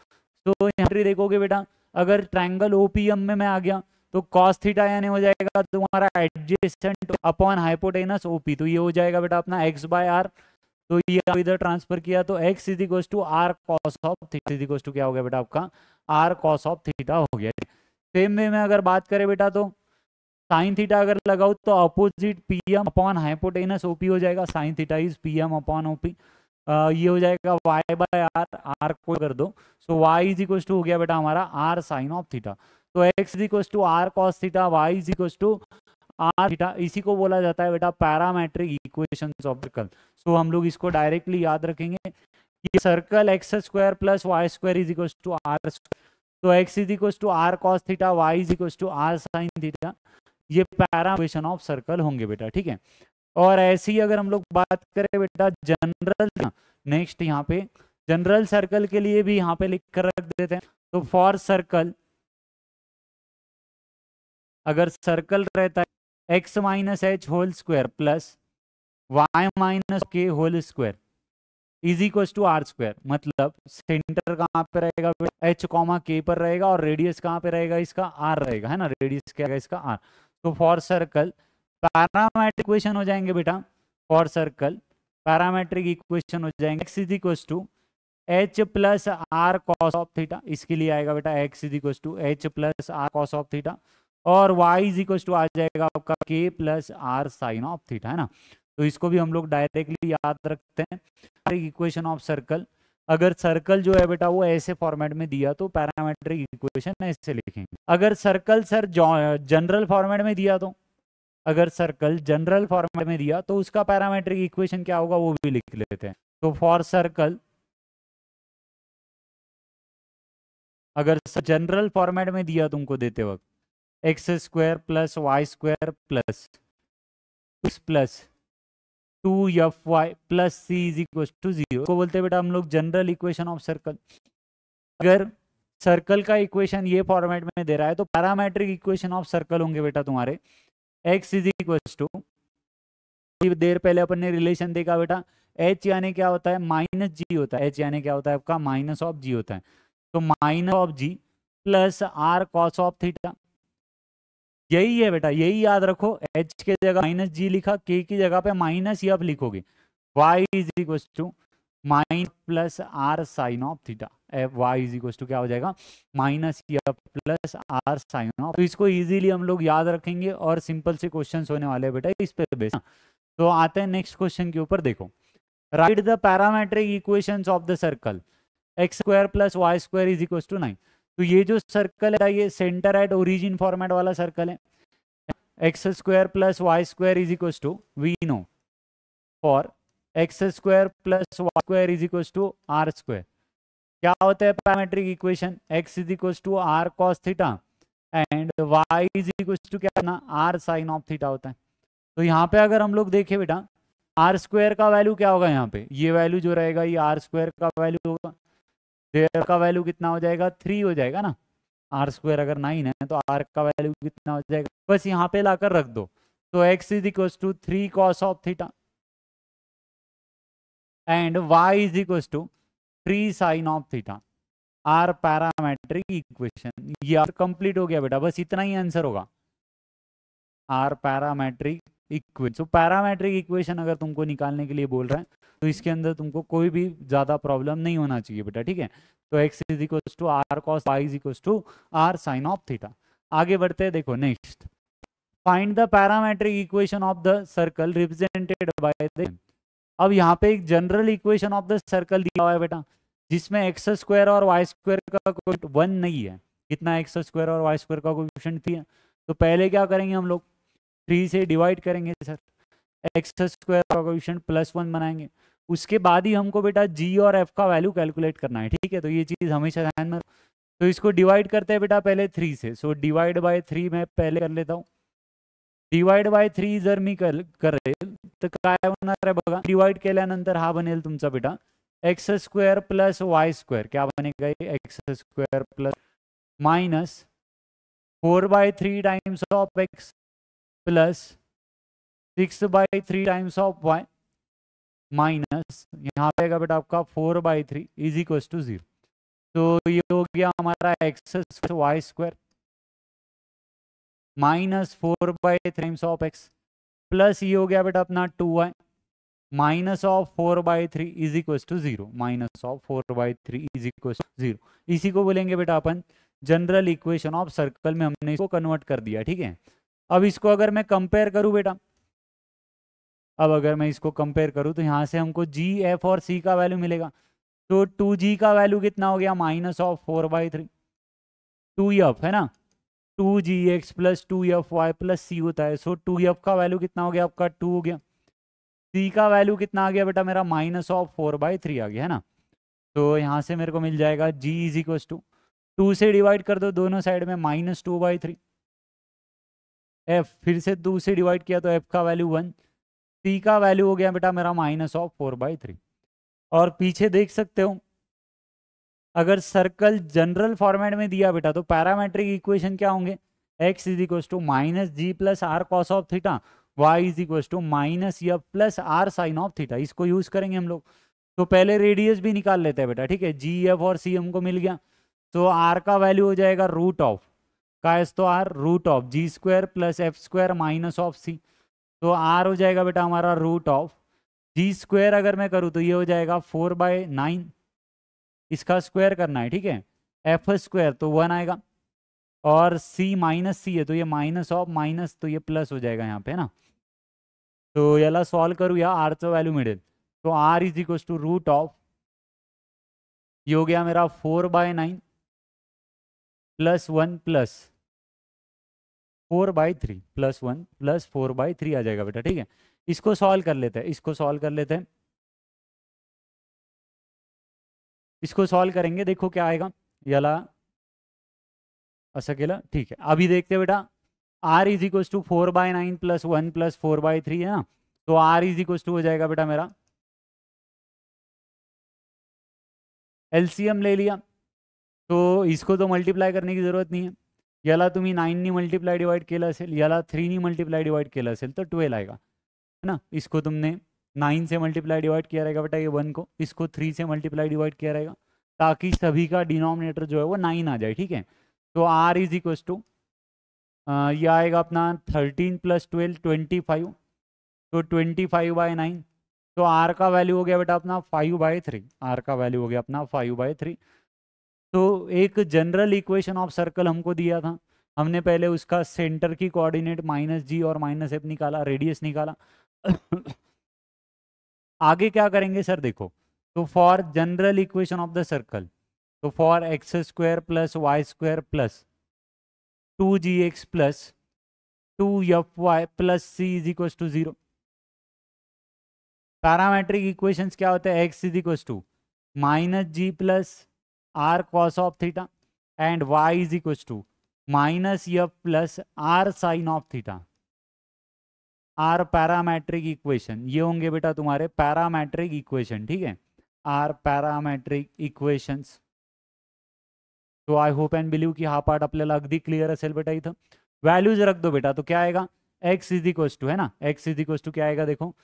तो यहाँ देखोगे बेटा अगर ट्राइंगल ओपीएम में मैं आ गया तो कॉस थीटा यानी हो जाएगा तुम्हारा एडजेसेंट अपॉन हाइपोटेनस ओपी तो ये हो जाएगा बेटा अपना एक्स बाय आर तो ये आप इधर ट्रांसफर किया तो x is equal to r cos of theta to क्या हो गया बेटा आपका आर कॉस ऑफ थीटा हो गया सेम वे में अगर बात करें बेटा तो साइन थीटा अगर लगाओ तो opposite p m upon hypotenuse OP हो जाएगा sine theta is p m upon OP ये हो जाएगा वाई बाय आर आर को कर दो so y is equal to हो गया बेटा हमारा आर साइन ऑफ थीटा तो x is equal to r cos theta y is equal to r theta इसी को बोला जाता है बेटा parametric equation of circle so हम लोग इसको डायरेक्टली याद रखेंगे कि circle x square plus Y square is equal to r तो x is equal to r cos theta y is equal to r sine theta ये पैरा इक्वेशन ऑफ सर्कल होंगे बेटा ठीक है और ऐसे ही अगर हम लोग बात करें बेटा जनरल नेक्स्ट यहाँ पे जनरल सर्कल के लिए भी यहाँ पे लिख कर रख देते हैं तो फॉर सर्कल अगर सर्कल रहता है x minus H whole square plus Y minus के whole square is equal to are square मतलब सेंटर कहाँ पे रहेगा एच कॉमा के पर रहेगा और रेडियस कहाँ पे रहेगा इसका आर रहेगा है ना रेडियस क्या रहेगा इसका आर तो फॉर सर्कल पैरामेट्रिक इक्वेशन हो जाएंगे बेटा फॉर सर्कल पैरामेट्रिक इक्वेशन हो जाएंगे x is equal to h plus r cos of theta इसके लिए आएगा बेटा x is equal to h plus r cos of theta और वाई इज इक्व टू आ जाएगा आपका k plus r sine of theta है ना तो इसको भी हम लोग डायरेक्टली याद रखते हैं इक्वेशन ऑफ सर्कल अगर सर्कल जो है बेटा वो ऐसे फॉर्मेट में दिया तो पैरामेट्रिक इक्वेशन ऐसे लिखेंगे अगर सर्कल सर जनरल फॉर्मेट में दिया तो अगर सर्कल जनरल फॉर्मेट में दिया तो उसका पैरामेट्रिक इक्वेशन क्या होगा वो भी लिख लेते हैं तो फॉर सर्कल अगर जनरल फॉर्मेट में दिया तुमको तो देते वक्त x square plus Y square plus plus two F Y plus C is equal to zero को बोलते हैं बेटा हम लोग जनरल इक्वेशन ऑफ सर्कल अगर सर्कल का इक्वेशन ये फॉर्मेट में दे रहा है तो पैरामेट्रिक इक्वेशन ऑफ सर्कल होंगे बेटा तुम्हारे एक्स इज इक्व टू देर पहले अपन ने रिलेशन देखा बेटा एच यानी क्या होता है माइनस जी होता है एच यानी क्या होता है आपका माइनस ऑफ जी होता है तो minus of ji plus r cos of theta यही है बेटा यही याद रखो एच के जगह माइनस जी लिखा के की जगह पे माइनस ही आप लिखोगे y is equal to minus plus r sine of theta y is equal to क्या हो जाएगा minus plus r sine of तो इसको इजीली हम लोग याद रखेंगे और सिंपल से क्वेश्चन होने वाले हैं बेटा इस पे बेस तो आते हैं नेक्स्ट क्वेश्चन के ऊपर देखो write the parametric equation of the circle x square plus Y square is equal to nine तो ये जो सर्कल है ये सेंटर एट ओरिजिन फॉर्मेट वाला सर्कल है x square plus Y square is equal to we know for x square plus Y square is equal to are square क्या होता है parametric equation x is equal to r cos theta and y is equal to क्या ना are sine of theta होता है तो यहाँ पे अगर हम लोग देखें बेटा आर स्क्वायर का वैल्यू क्या होगा यहाँ पे ये वैल्यू जो रहेगा ये आर स्क्वायर का वैल्यू होगा देयर तो का वैल्यू कितना हो जाएगा थ्री हो जाएगा ना आर स्क्वायर अगर नाइन है तो आर का वैल्यू कितना हो जाएगा बस यहाँ पे लाकर रख दो तो x is equal to three cos of theta and y is equal to three sine of theta are parametric equation ये कंप्लीट हो गया बेटा बस इतना ही आंसर होगा are parametric equation so parametric equation अगर तुमको निकालने के लिए बोल रहे हैं तो इसके अंदर तुमको कोई भी ज़्यादा प्रॉब्लम नहीं होना चाहिए बेटा ठीक है तो x is equal to r cos y is equal to r sine of theta आगे बढ़ते हैं देखो next find the parametric equation of the circle represented by the अब यहाँ पे एक general equation of the circle दिया हुआ है बेटा जिसमें एक्स स्क्वायर और वाई स्क्वायर का कोई वन नहीं है कितना एक्स स्क्वायर और वाई स्क्वायर का कोई थ्री है तो पहले क्या करेंगे हम लोग थ्री से डिवाइड करेंगे sir x square plus one बनाएंगे उसके बाद ही हमको बेटा जी और एफ का वैल्यू कैलकुलेट करना है ठीक है तो ये चीज़ हमेशा ध्यान में तो इसको डिवाइड करते हैं बेटा पहले थ्री से सो डिवाइड बाय थ्री मैं पहले कर लेता हूँ डिवाइड बाय थ्री जर मी कर करेल तो काय होणार आहे बघा डिवाइड केल्यानंतर हा बनेल तुमचा बेटा x square plus y square क्या बनेगा x square plus minus four by three times of x plus six by three times of y minus यहाँ पे आएगा बेटा आपका four by three is equal to zero तो ये हो गया हमारा x y square minus four by three times of x plus ये हो गया बेटा अपना two y minus of four by three is equal to zero minus of four by three is equal to zero इसी को बोलेंगे बेटा अपन जनरल इक्वेशन ऑफ सर्कल में हमने इसको कन्वर्ट कर दिया ठीक है अब इसको अगर मैं कंपेयर करूं बेटा अब अगर मैं इसको कंपेयर करूं तो यहां से हमको जी एफ और सी का वैल्यू मिलेगा तो टू जी का वैल्यू कितना हो गया minus of four by three two f है ना टू जी x plus two F Y plus c होता है सो टू एफ का वैल्यू कितना हो गया आपका टू हो गया सी का वैल्यू कितना आ गया बेटा मेरा minus of four by three आ गया है ना तो यहाँ से मेरे को मिल जाएगा g is equal to two से डिवाइड कर दो दोनों साइड में minus two by three f फिर से दो से डिवाइड किया तो एफ का वैल्यू वन पी का वैल्यू हो गया बेटा मेरा minus of four by three और पीछे देख सकते हो अगर सर्कल जनरल फॉर्मेट में दिया बेटा तो पैरामेट्रिक इक्वेशन क्या होंगे x is equal to minus g plus r cos of theta y is equal to minus या plus r sine of theta इसको यूज करेंगे हम लोग तो पहले रेडियस भी निकाल लेते हैं बेटा ठीक है जी एफ और सी हमको मिल गया तो आर का वैल्यू हो जाएगा रूट ऑफ कायस तो r root of ji square plus F square minus of सी तो आर हो जाएगा बेटा हमारा रूट ऑफ जी स्क्वायर अगर मैं करूँ तो ये हो जाएगा फोर बाय नाइन इसका स्क्वायर करना है ठीक है एफ स्क्वायर तो वन आएगा और सी माइनस सी है तो ये माइनस ऑफ माइनस तो ये प्लस हो जाएगा यहाँ पे ना तो ये सॉल्व करू या आरचं वैल्यू मिडिल तो r is equals to root of ये हो गया मेरा four by nine plus one plus four by three plus one plus four by three आ जाएगा बेटा ठीक है इसको सॉल्व कर लेते हैं इसको सॉल्व कर लेते हैं इसको सॉल्व करेंगे देखो क्या आएगा यला असकेला ठीक है अभी देखते हैं बेटा r is equal to four by nine plus one plus four by three है ना तो आर इज इक्व टू हो जाएगा बेटा मेरा एलसीएम ले लिया तो इसको तो मल्टीप्लाई करने की जरूरत नहीं है ये तुम्हें नाइन नहीं मल्टीप्लाई डिवाइड केलं थ्री याला मल्टीप्लाई डिवाइड केलं तो ट्वेल्व आएगा है ना इसको तुमने नाइन से मल्टीप्लाई डिवाइड किया रहेगा बेटा ये वन को इसको थ्री से मल्टीप्लाई डिवाइड किया रहेगा ताकि सभी का डिनोमिनेटर जो है वो नाइन आ जाए ठीक है तो आर इज इक्व टू ये आएगा अपना thirteen plus twelve twenty five तो ट्वेंटी फाइव बाय नाइन तो आर का वैल्यू हो गया बेटा अपना फाइव बाय थ्री आर का वैल्यू हो गया अपना फाइव बाय थ्री तो एक जनरल इक्वेशन ऑफ सर्कल हमको दिया था हमने पहले उसका सेंटर की कोऑर्डिनेट माइनस जी और माइनस एफ निकाला रेडियस निकाला आगे क्या करेंगे सर देखो तो for general equation of the circle तो for x square plus Y square plus two ji x plus two F Y plus C is equal to zero parametric equation क्या होते हैं x is equal to minus g plus r cos of theta and y is equal to minus f plus r sine of theta are parametric equation ये होंगे बेटा तुम्हारे parametric equation ठीक है are parametric equations तो I hope and believe की हा part अपने अगर क्लियर असेल बेटा इतना वैल्यूज रख दो बेटा तो क्या आएगा एक्स इज इक्व टू है ना एक्स इज इक्व टू क्या आएगा देखो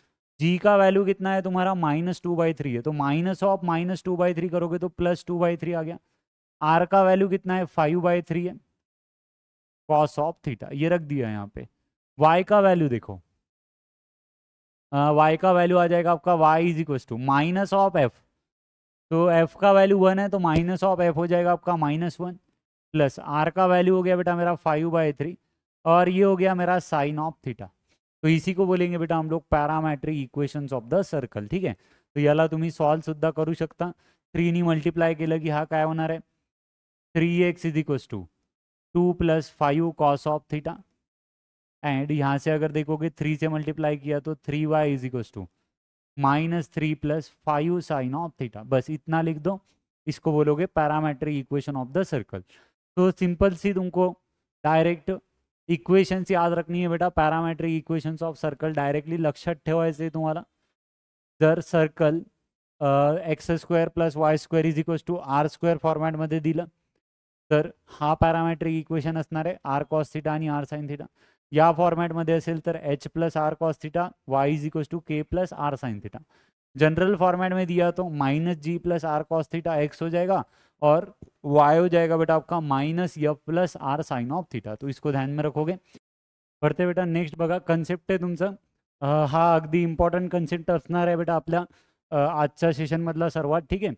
जी का वैल्यू कितना है तुम्हारा माइनस टू बाई थ्री है तो minus of minus two by three करोगे तो प्लस टू बाई थ्री आ गया आर का वैल्यू कितना है फाइव बाई थ्री है कॉस ऑफ थीटा ये रख दिया यहाँ पे वाई का वैल्यू देखो वाई का वैल्यू आ जाएगा आपका y is equal to minus of f तो एफ का वैल्यू वन है तो माइनस ऑफ एफ हो जाएगा आपका माइनस वन प्लस आर का वैल्यू हो गया बेटा मेरा फाइव बाई थ्री और ये हो गया मेरा साइन ऑफ थीटा तो इसी को बोलेंगे बेटा हम लोग parametric equation of the circle ठीक है तो ये तुम्हें सॉल्व सुधा करू शकता थ्री नी मल्टीप्लाय के लिए हा काय होना है three x is equal to two plus five cos of theta and यहाँ से अगर देखोगे थ्री से मल्टीप्लाई किया तो three y is equal to minus three plus five sine of theta बस इतना लिख दो इसको बोलोगे parametric equation of the circle तो सिंपल सी तुमको डायरेक्ट इक्वेशन्स याद रखनी है बेटा parametric equations of circle directly लक्ष्य तुम्हारा जर circle x square plus Y square is equals to r square format दिलं तर हा पैरामेट्रिक इक्वेशन है आर कॉस थिटा आणि आर साईन थिटा या मे अल तो h plus r cos theta y is equals to k plus r sine theta general format में दिया तो minus g plus r cos theta x हो जाएगा और वाई हो जाएगा बेटा आपका minus f plus r sine of theta तो इसको ध्यान में रखोगे पडते बेटा नेक्स्ट बगा कन्सेप्ट है तुमचं हा अगदी इम्पॉर्टंट कन्सेप्ट बेटा अपना बेटा आपल्या आजच्या सेशनमधला सर्वात ठीक है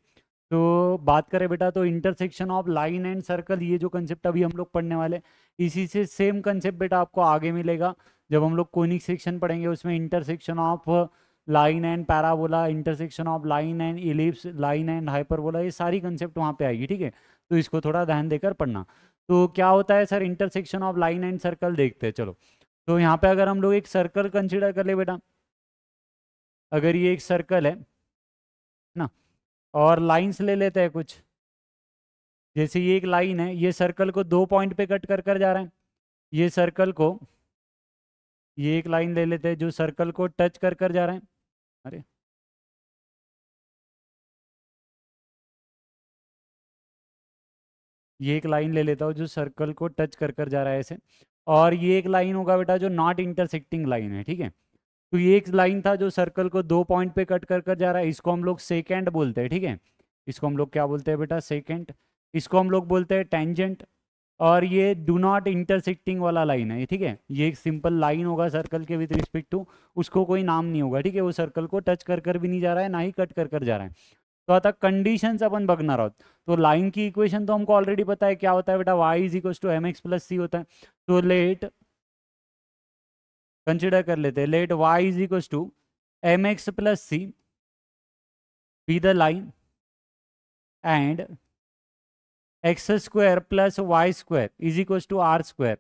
तो बात करें बेटा तो intersection of line and circle ये जो कंसेप्ट अभी हम लोग पढ़ने वाले इसी से सेम कंसेप्ट बेटा आपको आगे मिलेगा जब हम लोग कोनिक सेक्शन पढ़ेंगे उसमें intersection of line and parabola intersection of line and ellipse line and hyperbola ये सारी कंसेप्ट वहाँ पे आएगी ठीक है तो इसको थोड़ा ध्यान देकर पढ़ना तो क्या होता है sir intersection of line and circle देखते हैं चलो तो यहाँ पे अगर हम लोग एक सर्कल कंसिडर कर ले बेटा अगर ये एक सर्कल है ना और लाइंस ले लेते हैं कुछ जैसे ये एक लाइन है ये सर्कल को दो पॉइंट पे कट कर कर जा रहे हैं ये सर्कल को ये एक लाइन ले लेते हैं जो सर्कल को टच कर कर जा रहे हैं अरे ये एक लाइन ले लेता हूँ जो सर्कल को टच कर कर जा रहा है ऐसे और ये एक लाइन होगा बेटा जो नॉट इंटरसेक्टिंग लाइन है ठीक है तो ये एक लाइन था जो सर्कल को दो पॉइंट पे कट कर कर जा रहा है इसको हम लोग सेकेंड बोलते हैं ठीक है थीके? इसको हम लोग क्या बोलते हैं बेटा सेकेंड इसको हम लोग बोलते हैं टेंजेंट और ये डू नॉट इंटरसेक्टिंग वाला लाइन है ठीक है ये एक सिंपल लाइन होगा सर्कल के विथ रिस्पेक्ट टू उसको कोई नाम नहीं होगा ठीक है वो सर्कल को टच कर कर भी नहीं जा रहा है ना ही कट कर कर जा रहा है तो आता कंडिशन्स अपन बगना आहोत तो लाइन की इक्वेशन तो हमको ऑलरेडी पता है क्या होता है बेटा y is equal to M x plus c होता है तो लेट कंसिडर कर लेते हैं let y is equal to M x plus c be the line and x square plus Y square is equal to are square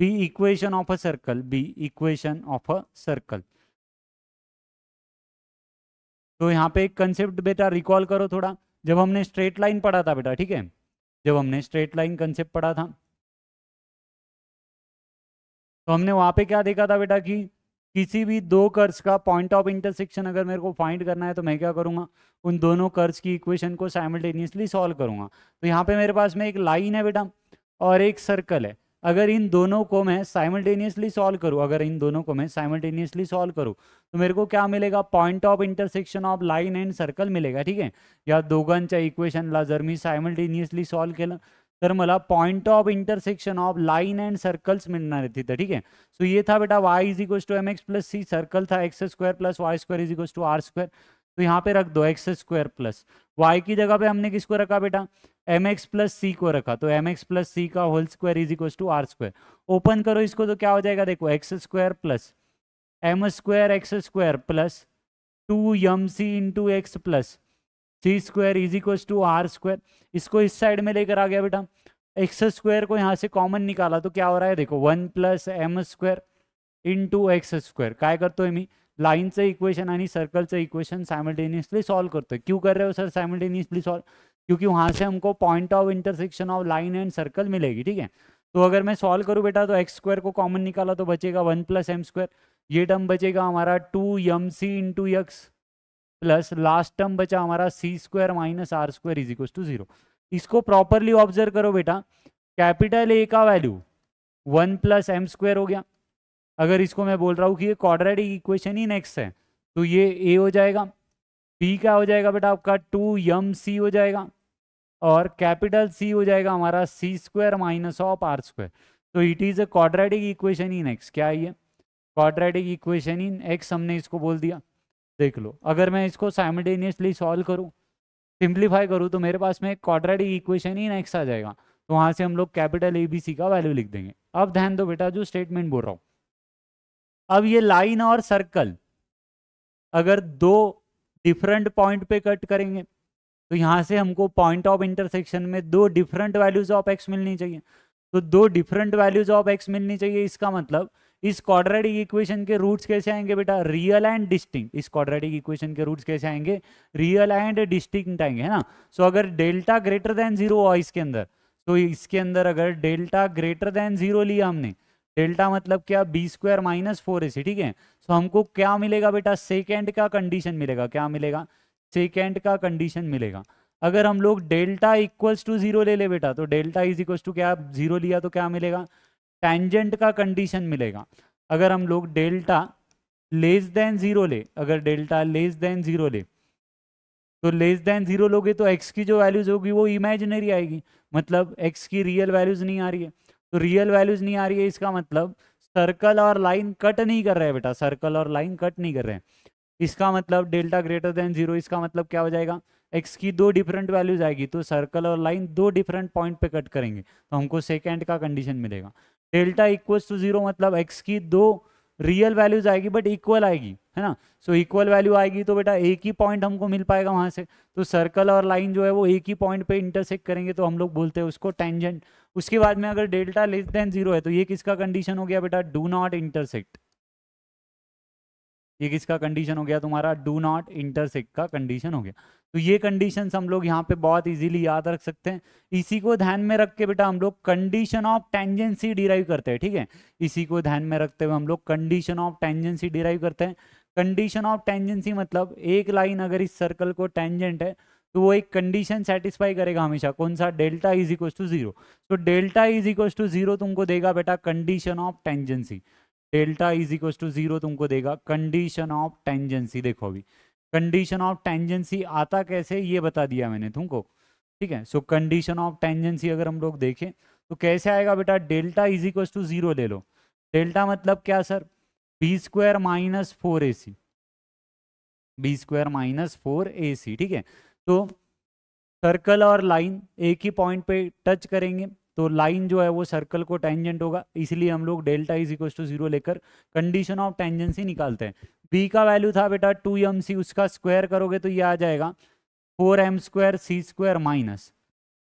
be equation of a circle be equation of a circle तो यहाँ पे एक concept बेटा recall करो थोड़ा जब हमने straight line पढ़ा था बेटा ठीक है जब हमने स्ट्रेट लाइन कंसेप्ट पढ़ा था तो हमने वहां पे क्या देखा था बेटा कि किसी भी दो कर्ज का पॉइंट ऑफ इंटरसेक्शन अगर मेरे को फाइंड करना है तो मैं क्या करूंगा उन दोनों कर्ज की इक्वेशन को साइमल्टेनियसली सॉल्व करूंगा तो यहाँ पे मेरे पास में एक लाइन है बेटा और एक सर्कल है अगर इन दोनों को मैं साइमल्टेनियसली सॉल्व करूँ अगर इन दोनों को मैं साइमल्टेनियसली सॉल्व करूँ तो मेरे को क्या मिलेगा point of intersection of line and circle मिलेगा ठीक है या इक्वेशन ला जर मी साइमल्टेनियसली सॉल्व केलं तर मला point of intersection of line and circles मिळणार आहे तिथं ठीक आहे सो ये था बेटा y is equal to M x plus c circle था x square plus Y square is equal to are square तो यहाँ पे रख दो एक्स स्क्वायर प्लस वाई की जगह पे हमने किसको रखा बेटा एम एक्स प्लस सी को रखा तो एम एक्स प्लस सी का whole square is equal to are square open करो इसको तो क्या हो जाएगा देखो x square plus m square x square plus two m c into x plus c square is equal to are square इसको इस साइड में लेकर आ गया बेटा एक्स स्क्वायर को यहाँ से कॉमन निकाला तो क्या हो रहा है देखो one plus m square into x करते हैं मैं लाइन से इक्वेशन सर्कल से इक्वेशन साइमल्टेनियसली सॉल्व करते हैं क्यों कर रहे हो सर साइमल्टेनियसली सॉल्व क्योंकि वहाँ से हमको point of intersection of line and circle मिलेगी ठीक है तो अगर मैं सॉल्व करूँ बेटा तो एक्स स्क्वायर को कॉमन निकाला तो बचेगा वन प्लस एम स्क्वायर ये टर्म बचेगा हमारा two m c into x plus last term बचा हमारा c square minus are square is equal to zero इसको प्रॉपरली ऑब्जर्व करो बेटा कैपिटल ए का value one plus m square हो गया अगर इसको मैं बोल रहा हूँ कि ये क्वाड्रेटिक इक्वेशन ही नेक्स्ट है तो ये ए हो जाएगा बी क्या हो जाएगा बेटा आपका टू यम सी हो जाएगा और कैपिटल सी हो जाएगा हमारा c square minus of r square तो it is a quadratic equation in x क्या है ये क्वाड्रेटिक इक्वेशन इन एक्स हमने इसको बोल दिया देख लो अगर मैं इसको साइमल्टेनियसली सॉल्व करूँ सिंप्लीफाई करूँ तो मेरे पास में एक क्वाड्रेटिक इक्वेशन ही नेक्स्ट आ जाएगा तो वहाँ से हम लोग कैपिटल ए बी सी का वैल्यू लिख देंगे अब ध्यान दो बेटा जो स्टेटमेंट बोल रहा हूँ अब ये लाइन और सर्कल अगर दो डिफरेंट पॉइंट पे कट करेंगे तो यहाँ से हमको पॉइंट ऑफ इंटरसेक्शन में दो डिफरेंट वैल्यूज ऑफ एक्स मिलनी चाहिए तो दो डिफरेंट वैल्यूज ऑफ एक्स मिलनी चाहिए इसका मतलब इस क्वाड्रेटिक इक्वेशन के रूट्स कैसे आएंगे बेटा रियल एंड डिस्टिंक्ट इस क्वाड्रेटिक इक्वेशन के रूट्स कैसे आएंगे रियल एंड डिस्टिंक्ट आएंगे है ना सो so, अगर डेल्टा ग्रेटर देन जीरो हुआ इसके अंदर तो इसके अंदर अगर डेल्टा ग्रेटर देन जीरो लिया हमने डेल्टा मतलब क्या b square minus four a ठीक है सो so, हमको क्या मिलेगा बेटा सेकेंड का कंडीशन मिलेगा क्या मिलेगा सेकेंड का कंडीशन मिलेगा अगर हम लोग डेल्टा इक्वल्स टू जीरो ले ले बेटा तो डेल्टा इज इक्वल्स टू क्या जीरो लिया तो क्या मिलेगा टेंजेंट का कंडीशन मिलेगा अगर हम लोग डेल्टा लेस देन जीरो ले अगर डेल्टा लेस देन जीरो ले तो लेस देन जीरो लोगे तो एक्स की जो वैल्यूज होगी वो इमेजिनरी आएगी मतलब एक्स की रियल वैल्यूज नहीं आ रही है तो रियल वैल्यूज नहीं आ रही है इसका मतलब सर्कल और लाइन कट नहीं कर रहे हैं बेटा सर्कल और लाइन कट नहीं कर रहे हैं इसका मतलब डेल्टा ग्रेटर देन जीरो इसका मतलब क्या हो जाएगा एक्स की दो डिफरेंट वैल्यूज आएगी तो सर्कल और लाइन दो डिफरेंट पॉइंट पे कट करेंगे तो हमको सेकेंड का कंडीशन मिलेगा डेल्टा इक्वल टू जीरो मतलब एक्स की दो रियल वैल्यूज आएगी बट इक्वल आएगी है ना सो इक्वल वैल्यू आएगी तो बेटा एक ही पॉइंट हमको मिल पाएगा वहां से तो सर्कल और लाइन जो है वो एक ही पॉइंट पे इंटरसेक्ट करेंगे तो हम लोग बोलते हैं उसको टेंजेंट उसके बाद में अगर डेल्टा लेस देन जीरो है तो ये किसका कंडीशन हो गया बेटा डू नॉट इंटरसेक्ट ये किसका कंडीशन हो गया तुम्हारा डू नॉट इंटरसेक्ट का कंडीशन हो गया तो ये कंडीशन हम लोग यहाँ पे बहुत इजीली याद रख सकते हैं इसी को ध्यान में रख के बेटा हम लोग कंडीशन ऑफ टेंजेंसी डिराइव करते हैं ठीक है इसी को ध्यान में रखते हुए हम लोग कंडीशन ऑफ टेंजेंसी डिराइव करते हैं कंडीशन ऑफ टेंजेंसी मतलब एक लाइन अगर इस सर्कल को टेंजेंट है तो वो एक कंडीशन सेटिस्फाई करेगा हमेशा कौन सा delta is equal to zero तो delta is equal to zero तुमको देगा बेटा condition of tangency delta is equal to zero तुमको देगा कंडीशन ऑफ टेंजेंसी देखो अभी कंडीशन ऑफ टेंजेंसी आता कैसे ये बता दिया मैंने तुमको ठीक है सो कंडीशन ऑफ टेंजेंसी अगर हम लोग देखें तो कैसे आएगा बेटा delta is equal to zero ले लो डेल्टा मतलब क्या sir b square minus four a c b square minus four a c ठीक है तो सर्कल और लाइन एक ही पॉइंट पे टच करेंगे तो लाइन जो है वो सर्कल को टेंजेंट होगा इसलिए हम लोग delta is equal to zero लेकर कंडीशन ऑफ टेंजेंसी निकालते हैं बी का वैल्यू था बेटा टू एम सी उसका स्क्वायर करोगे तो ये आ जाएगा four m square c square minus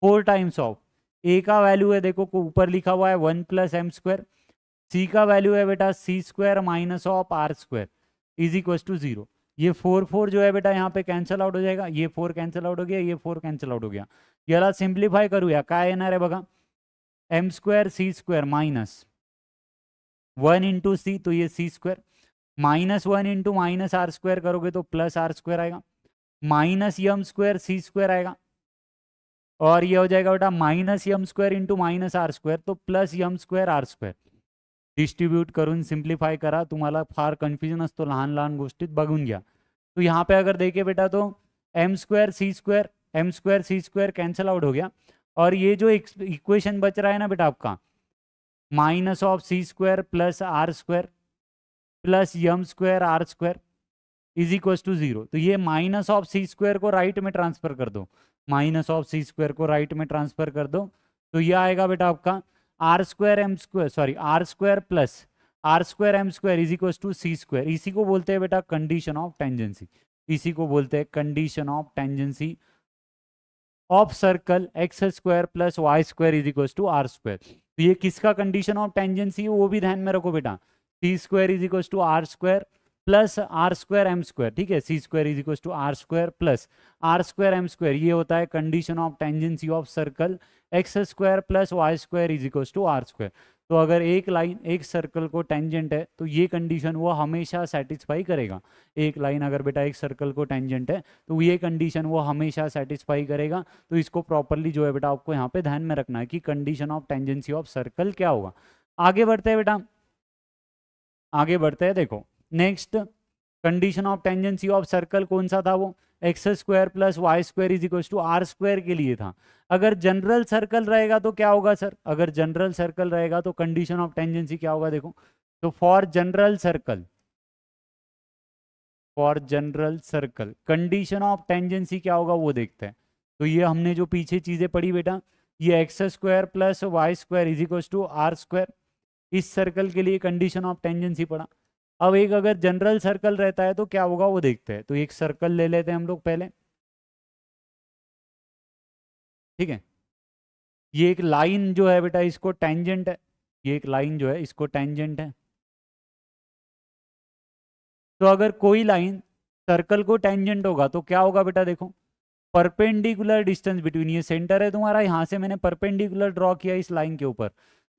four times of a का वैल्यू है देखो ऊपर लिखा हुआ है one plus m square c का वैल्यू है बेटा c square minus of r square is equal to zero ये फोर फोर जो है बेटा यहाँ पे कैंसल आउट हो जाएगा ये फोर कैंसल आउट हो गया ये फोर कैंसल आउट हो गया याला सिंप्लीफाय करूया काय येणार आहे बघा m square c square minus one into c तो ये c square minus one into minus are square करोगे तो प्लस आर स्क्वायर आएगा minus m square c square आएगा और ये हो जाएगा बेटा minus m square into minus are square तो plus m square r square distribute करून सिम्प्लिफाय करा तुम्हाला फार कन्फ्युजन असतो लहान लहान गोष्टीत बघून घ्या तो यहाँ पे अगर देखे बेटा तो m square c square m square c square cancel out हो गया और ये जो इक्वेशन बच रहा है ना बेटा आपका minus of c square plus r square plus m square r square is equal to zero तो ये माइनस ऑफ सी स्क्वायर को राइट right में ट्रांसफर कर दो माइनस ऑफ सी स्क्वायर को राइट right में ट्रांसफर कर दो तो ये आएगा बेटा आपका r square m square sorry r square plus r square m square is equal to c square इसी को बोलते हैं बेटा कंडीशन ऑफ टेंजेंसी इसी को बोलते हैं condition of tangency of circle x square plus Y square is equal to are square तो ये किसका कंडीशन ऑफ टेंजेंसी है वो भी ध्यान में रखो बेटा c square is equal to are square plus r square m square ठीक है c square is equal to are square plus r square m square ये होता है condition of tangency of circle x square plus Y square is equal to are square तो अगर एक line एक circle को टेंजेंट है तो ये कंडीशन वो हमेशा सेटिस्फाई करेगा एक लाइन अगर बेटा एक सर्कल को टेंजेंट है तो ये कंडीशन वो हमेशा सेटिस्फाई करेगा तो इसको प्रॉपरली जो है बेटा आपको यहाँ पे ध्यान में रखना है कि condition of tangency of circle क्या होगा आगे बढ़ते हैं बेटा आगे बढ़ते हैं देखो next condition of tangency of circle कौन सा था वो x square plus Y square is equal to are square के लिए था अगर जनरल सर्कल रहेगा तो क्या होगा सर अगर जनरल सर्कल रहेगा तो कंडीशन ऑफ टेंजेंसी क्या होगा देखो तो for general circle for general circle condition of tangency क्या होगा वो देखते हैं तो ये हमने जो पीछे चीजें पढ़ी बेटा ये x square plus Y square is equal to are square इस सर्कल के लिए कंडीशन ऑफ टेंजेंसी पढ़ा अब एक अगर जनरल सर्कल रहता है तो क्या होगा वो देखते हैं तो एक सर्कल ले लेते हैं हम लोग पहले ठीक है ये एक लाइन जो है बेटा इसको टेंजेंट है ये एक लाइन जो है इसको टेंजेंट है तो अगर कोई लाइन सर्कल को टेंजेंट होगा तो क्या होगा बेटा देखो परपेंडिकुलर डिस्टेंस बिटवीन ये सेंटर है तुम्हारा यहां से मैंने परपेंडिकुलर ड्रॉ किया इस लाइन के ऊपर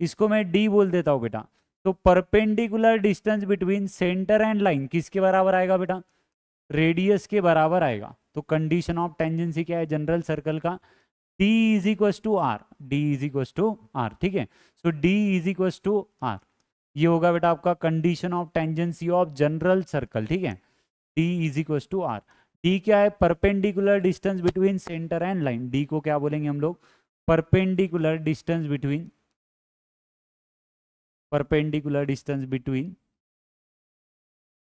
इसको मैं डी बोल देता हूं बेटा तो perpendicular distance between centre and line किसके बराबर आएगा बेटा रेडियस के बराबर आएगा तो कंडीशन ऑफ टेंजेंसी क्या है जनरल सर्कल का d is equal to r d is equal to r ठीक है so d is equal to r ये होगा बेटा आपका condition of tangency of general circle ठीक है d is equal to r d क्या है perpendicular distance between centre and line d को क्या बोलेंगे हम लोग perpendicular distance between perpendicular distance between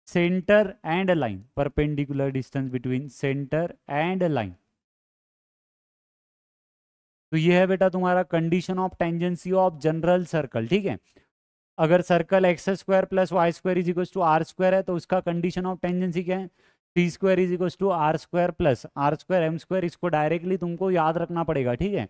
center and a line perpendicular distance between center and a line तो ये है बेटा तुम्हारा condition of tangency of general circle ठीक है अगर circle x square plus Y square is equal to are square है तो उसका कंडीशन ऑफ टेंजेंसी क्या है t square is equal to are square plus r square m square इसको directly तुमको याद रखना पड़ेगा ठीक है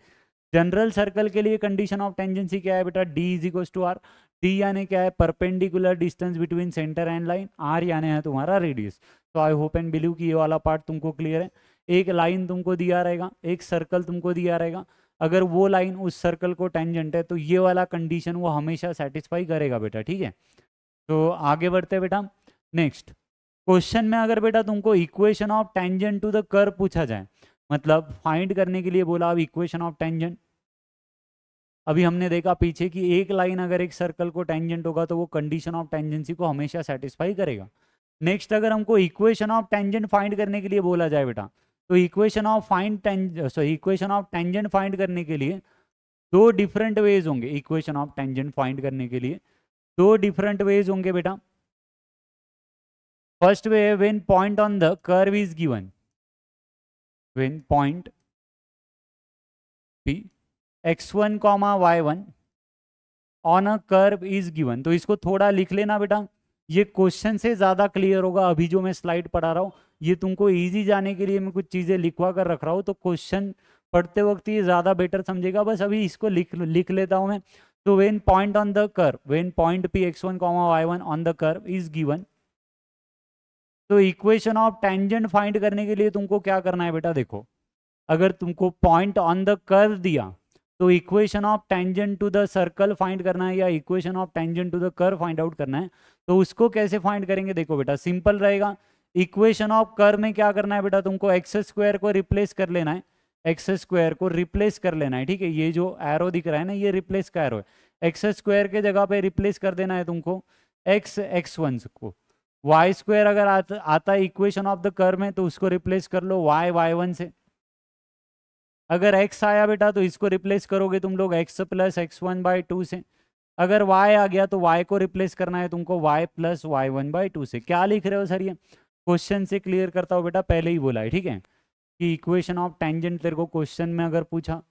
जनरल सर्कल के लिए कंडीशन ऑफ टेंजेंसी क्या है बेटा D is equal to r d यानी क्या है perpendicular distance between centre and line r यानी है तुम्हारा रेडियस तो आई होप एंड बिलीव कि ये वाला पार्ट तुमको क्लियर है एक लाइन तुमको दिया रहेगा एक सर्कल तुमको दिया रहेगा अगर वो लाइन उस सर्कल को टेंजेंट है तो ये वाला कंडीशन वो हमेशा सेटिस्फाई करेगा बेटा ठीक है तो आगे बढ़ते हैं बेटा नेक्स्ट क्वेश्चन में अगर बेटा तुमको equation of tangent to the कर पूछा जाए मतलब फाइंड करने के लिए बोला अब इक्वेशन ऑफ टेंजेंट अभी हमने देखा पीछे की एक लाइन अगर एक सर्कल को टेंजेंट होगा तो वो कंडीशन ऑफ टेंजेंसी को हमेशा सेटिस्फाई करेगा नेक्स्ट अगर हमको इक्वेशन ऑफ टेंजेंट फाइंड करने के लिए बोला जाए बेटा तो equation of find sorry equation of tangent find करने के लिए दो डिफरेंट वेज होंगे इक्वेशन ऑफ टेंजेंट फाइंड करने के लिए दो डिफरेंट वेज होंगे बेटा first way when point on the curve is given when point p x one comma y one on a curve is given तो इसको थोड़ा लिख लेना बेटा ये क्वेश्चन से ज़्यादा क्लियर होगा अभी जो मैं स्लाइड पढ़ा रहा हूँ ये तुमको इजी जाने के लिए मैं कुछ चीज़ें लिखवा कर रख रहा हूँ तो क्वेश्चन पढ़ते वक्त ये ज़्यादा बेटर समझेगा बस अभी इसको लिख लिख लेता हूँ मैं तो when point on the curve when point p x one comma y one on the curve is given तो इक्वेशन ऑफ टेंजेंट फाइंड करने के लिए तुमको क्या करना है बेटा देखो अगर तुमको पॉइंट ऑन द कर्व दिया तो equation of tangent to the circle find करना है या equation of tangent to the कर फाइंड आउट करना है तो उसको कैसे फाइंड करेंगे देखो बेटा सिंपल रहेगा इक्वेशन ऑफ कर में क्या करना है बेटा तुमको एक्स स्क्वायर को रिप्लेस कर लेना है एक्स स्क्वायर को रिप्लेस कर लेना है ठीक है ये जो एरो दिख रहा है ना ये रिप्लेस का एरो है एक्स स्क्वायर के जगह पे रिप्लेस कर देना है तुमको एक्स एक्स वन को वाई स्क्वायर अगर आता आता है इक्वेशन ऑफ द कर में तो उसको रिप्लेस कर लो वाई वाई वन से अगर एक्स आया बेटा तो इसको रिप्लेस करोगे तुम लोग x plus x one by two से अगर वाई आ गया तो वाई को रिप्लेस करना है तुमको y plus y one by two से क्या लिख रहे हो सर ये क्वेश्चन से क्लियर करता हो बेटा पहले ही बोला है ठीक है कि इक्वेशन ऑफ टेंजेंट तेरे को क्वेश्चन में अगर पूछा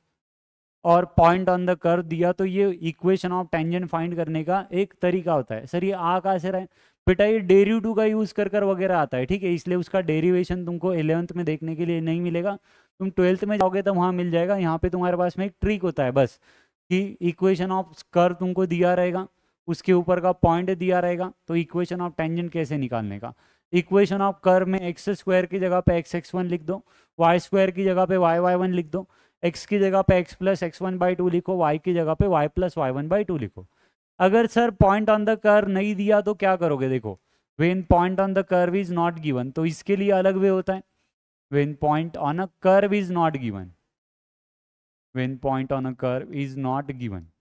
और पॉइंट ऑन द कर दिया तो ये इक्वेशन ऑफ टेंजेंट फाइंड करने का एक तरीका होता है सर ये आ कहा से रहे बेटा ये डेरिव टू का यूज़ कर कर वगैरह आता है ठीक है इसलिए उसका डेरिवेशन तुमको इलेवंथ में देखने के लिए नहीं मिलेगा तुम ट्वेल्थ में जाओगे तो वहाँ मिल जाएगा यहाँ पे तुम्हारे पास में एक ट्रिक होता है बस कि इक्वेशन ऑफ कर तुमको दिया रहेगा उसके ऊपर का पॉइंट दिया रहेगा तो इक्वेशन ऑफ टेंजेंट कैसे निकालने का इक्वेशन ऑफ कर में एक्स स्क्वायर की जगह पे एक्स एक्स वन लिख दो वाई स्क्वायर की जगह पे वाई वाई वन लिख दो एक्स की जगह पे x plus x one by two लिखो वाई की जगह पे y plus y one by two लिखो अगर सर पॉइंट ऑन द कर नहीं दिया तो क्या करोगे देखो when point on the curve is not given तो इसके लिए अलग वे होता है when point on a curve is not given when point on a curve is not given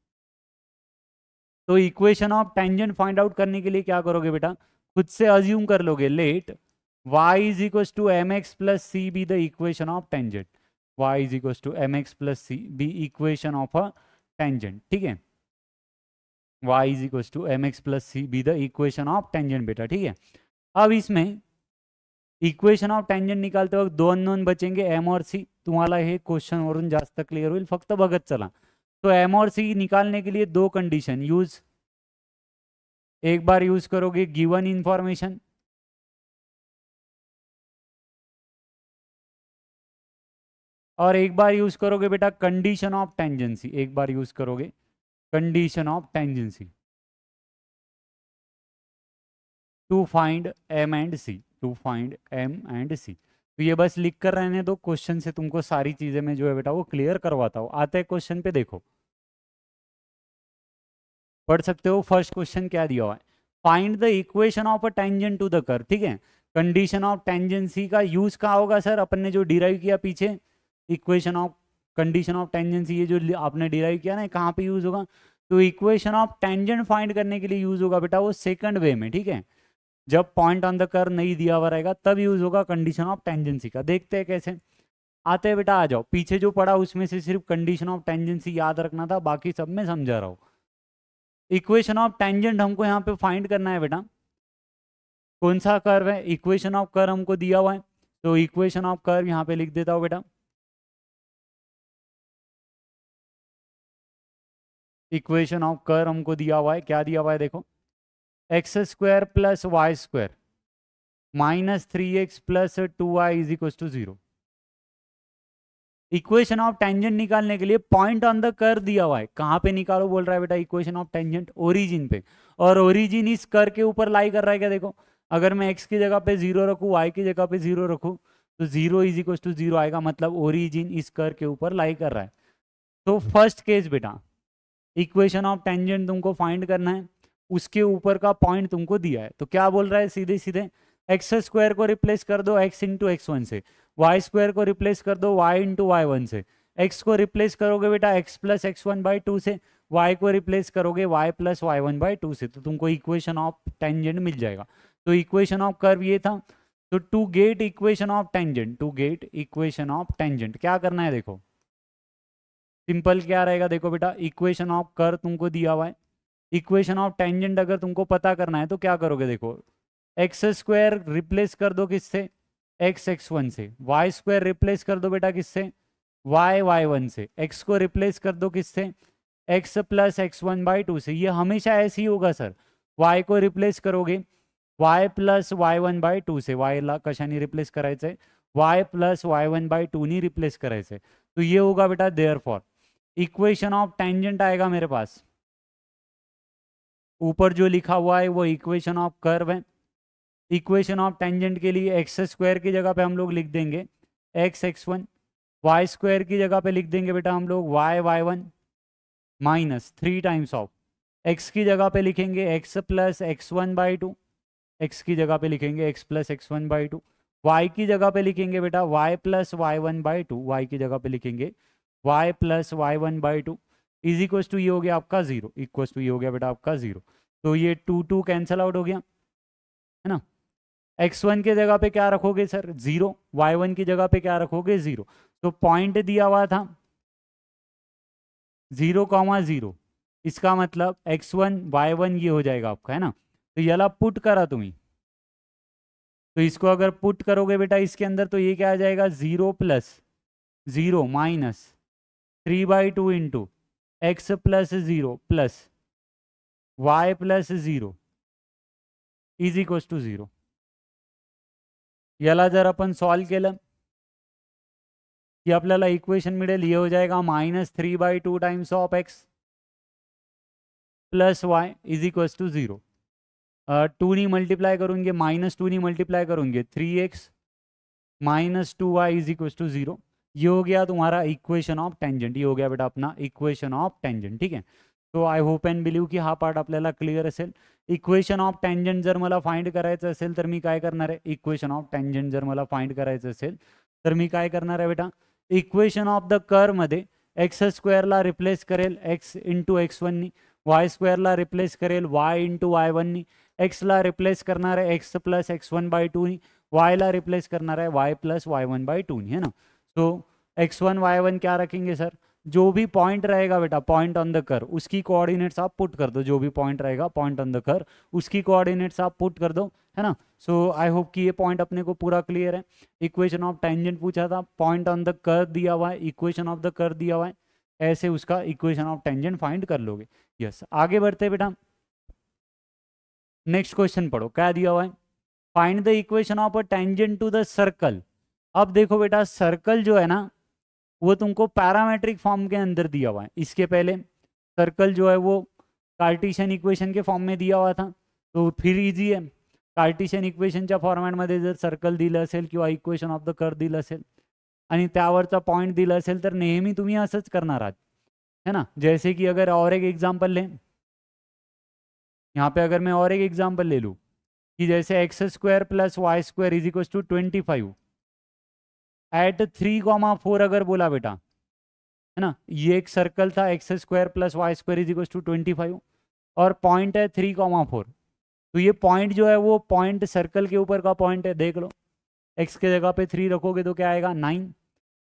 तो equation of tangent find out करने के लिए क्या करोगे बेटा खुद से अज्यूम कर लोगे let y is equal to M x plus c be the equation of tangent y is equal to M x plus c be equation of a tangent ठीक है y is equal to M x plus c be the equation of tangent बेटा ठीक है अब इसमें equation of tangent निकालते वक्त दोन नोन बचेंगे एम और सी तुम्हारा क्वेश्चन वरुण जास्त क्लियर हो फ बगत चला तो एम और सी निकालने के लिए दो कंडीशन यूज एक बार यूज करोगे गिवन इन्फॉर्मेशन और एक बार यूज करोगे बेटा कंडीशन ऑफ टेंजेंसी एक बार यूज करोगे condition of tangency to find m and c to find m and c तो ये बस लिख कर रहने दो क्वेश्चन से तुमको सारी चीजें मैं जो है बेटा वो क्लियर करवाता हूँ आते हैं क्वेश्चन पे देखो पढ़ सकते हो फर्स्ट क्वेश्चन क्या दिया हुआ है find the equation of a tangent to the कर ठीक है कंडीशन ऑफ टेंजेंसी का यूज कहा होगा सर अपन ने जो डिराइव किया पीछे equation of condition of tangency ये जो आपने डिराइव किया ना कहाँ पे यूज होगा तो इक्वेशन ऑफ टेंजेंट फाइंड करने के लिए यूज होगा बेटा वो सेकंड वे में ठीक है जब पॉइंट ऑन द कर नहीं दिया हुआ रहेगा तब यूज होगा कंडीशन ऑफ टेंजेंसी का देखते हैं कैसे आते हैं बेटा आ जाओ पीछे जो पढ़ा उसमें से सिर्फ कंडीशन ऑफ टेंजेंसी याद रखना था बाकी सब में समझा रहा हूँ इक्वेशन ऑफ टेंजेंट हमको यहाँ पे फाइंड करना है बेटा कौन सा कर्व है इक्वेशन ऑफ कर हमको दिया हुआ है तो इक्वेशन ऑफ कर यहाँ पे लिख देता हूँ बेटा इक्वेशन ऑफ कर हमको दिया हुआ है क्या दिया हुआ है देखो x square plus Y square minus three x plus two y is equal to zero equation of tangent निकालने के लिए पॉइंट ऑन द कर दिया हुआ है कहां पे निकालो बोल रहा है बेटा इक्वेशन ऑफ टेंजेंट ओरिजिन पे और ओरिजिन इस कर के ऊपर लाई कर रहा है क्या देखो अगर मैं एक्स की जगह पे जीरो रखू वाई की जगह पे जीरो रखू तो zero is equal to zero आएगा मतलब ओरिजिन इस कर के ऊपर लाई कर रहा है तो फर्स्ट केस बेटा इक्वेशन ऑफ टेंजेंट तुमको फाइंड करना है उसके ऊपर का पॉइंट तुमको दिया है तो क्या बोल रहा है सीधे सीधे एक्स स्क्वायर को रिप्लेस कर दो एक्स इंटू एक्स वन से वाई स्क्वायर को रिप्लेस कर दो वाई इंटू वाई वन से एक्स को रिप्लेस करोगे बेटा x plus x one by two से वाई को रिप्लेस करोगे y plus y one by two से तो तुमको इक्वेशन ऑफ टेंजेंट मिल जाएगा तो इक्वेशन ऑफ कर्व ये था तो to get equation of tangent to get equation of tangent क्या करना है देखो सिंपल क्या रहेगा देखो बेटा इक्वेशन ऑफ कर्व तुमको दिया हुआ है इक्वेशन ऑफ टेंजेंट अगर तुमको पता करना है तो क्या करोगे देखो एक्स स्क्वायर रिप्लेस कर दो किससे एक्स एक्स वन से वाई स्क्वायर रिप्लेस कर दो बेटा किससे वाई वाई वन से एक्स को रिप्लेस कर दो किससे x plus x one by two से ये हमेशा ऐसे ही होगा सर वाई को रिप्लेस करोगे y plus y one by two से वाई ला कशा नहीं रिप्लेस कराए y plus y one by नहीं रिप्लेस कराए तो ये होगा बेटा therefore equation of tangent आएगा मेरे पास ऊपर जो लिखा हुआ है वो इक्वेशन ऑफ कर्व है इक्वेशन ऑफ टेंजेंट के लिए एक्स स्क्वायर की जगह पे हम लोग लिख देंगे x x one y square की जगह पे लिख देंगे बेटा हम लोग y y one minus three times of x की जगह पे लिखेंगे x plus x one by two x की जगह पे लिखेंगे x plus x one by two y की जगह पे लिखेंगे बेटा y plus y one by two y की जगह पे लिखेंगे y plus y one by two is equal to ये हो गया आपका जीरो इक्व टू ये हो गया बेटा आपका जीरो तो ये टू टू कैंसल आउट हो गया है ना एक्स वन की जगह पे क्या रखोगे सर जीरो वाई वन की जगह पे क्या रखोगे जीरो तो पॉइंट दिया हुआ था जीरो कॉमा जीरो इसका मतलब एक्स वन वाई वन ये हो जाएगा आपका है ना तो ये याला पुट करा तुम्हें तो इसको अगर पुट करोगे बेटा इसके अंदर तो ये क्या आ जाएगा zero plus zero minus three by two into x plus zero plus y plus zero is equal to zero जर अपन सॉल्व के अपने इक्वेशन मिले ये हो जाएगा minus three by two times of x plus y is equals to zero two नी multiply घे माइनस टू नी मल्टीप्लाय घे three x minus two y is equals to zero ये हो गया तुम्हारा इक्वेशन ऑफ टेंजेंट ये हो गया बेटा अपना इक्वेशन ऑफ टेंजेंट ठीक है so I hope and believe कि हा पार्ट अपने क्लियर अल इक्वेशन ऑफ टेंजेंट जर मला फाइंड कराएं तो मी का इक्वेशन ऑफ टेंजेंट जर मला फाइंड कराएं तो मी का बेटा इक्वेशन ऑफ द कर मे एक्स स्क्वेअरला रिप्लेस करेल एक्स इंटू एक्स वननी वाई स्क्वेरला रिप्लेस करेल वाय इंटू वन वननी एक्सला रिप्लेस करना है x plus x one by two टूनी वायला रिप्लेस करना है y plus y one by two नी है ना तो एक्स वन वाई वन क्या रखेंगे सर जो भी पॉइंट रहेगा बेटा पॉइंट ऑन द कर उसकी कोऑर्डिनेट्स आप पुट कर दो जो भी पॉइंट रहेगा पॉइंट ऑन द कर उसकी कोऑर्डिनेट्स आप पुट कर दो है ना सो आई होप कि ये पॉइंट अपने को पूरा क्लियर है इक्वेशन ऑफ टेंजेंट पूछा था पॉइंट ऑन द कर दिया हुआ है इक्वेशन ऑफ द कर दिया हुआ है ऐसे उसका इक्वेशन ऑफ टेंजेंट फाइंड कर लोगे यस yes. आगे बढ़ते बेटा नेक्स्ट क्वेश्चन पढ़ो क्या दिया हुआ है find the equation of a tangent to the circle अब देखो बेटा सर्कल जो है ना वो तुमको पैरामेट्रिक फॉर्म के अंदर दिया हुआ है इसके पहले सर्कल जो है वो कार्टिशियन इक्वेशन के फॉर्म में दिया हुआ था तो फिर इजी इक्वेशन कार्टिशियन फॉर्मेट मे जर सर्कल दिल कि इक्वेशन ऑफ द कर दिल पॉइंट दिल तो दिला नेहमी तुम्हें असंच करना आहात है ना जैसे कि अगर और एक एग्जाम्पल लें यहाँ पे अगर मैं और एक एग्जाम्पल ले लूँ कि जैसे x square plus Y square is equal to twenty five at three comma four अगर बोला बेटा है ना ये एक सर्कल था x square plus Y square is equal to twenty five और पॉइंट है थ्री कॉमा फोर तो ये पॉइंट जो है वो पॉइंट सर्कल के ऊपर का पॉइंट है देख लो एक्स के जगह पे थ्री रखोगे तो क्या आएगा नाइन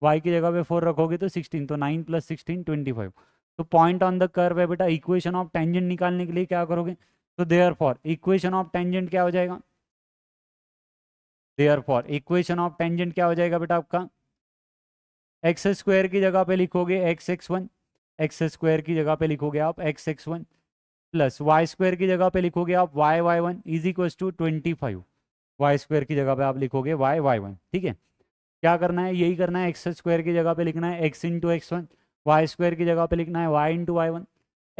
वाई की जगह पे फोर रखोगे तो सिक्सटीन तो nine plus sixteen twenty five तो पॉइंट ऑन द कर्व है बेटा इक्वेशन ऑफ टेंजेंट निकालने के लिए क्या करोगे तो therefore equation of tangent क्या हो जाएगा therefore equation of tangent क्या हो जाएगा बेटा आपका एक्स स्क्वायर की जगह पे लिखोगे x x one x square की जगह पे लिखोगे आप x x one plus Y square की जगह पे लिखोगे आप y y one is equal to twenty five y square की जगह पे आप लिखोगे वाई वाई वन ठीक है क्या करना है यही करना है एक्स स्क्वायर की जगह पे लिखना है x into x one y square की जगह पे लिखना है y into y one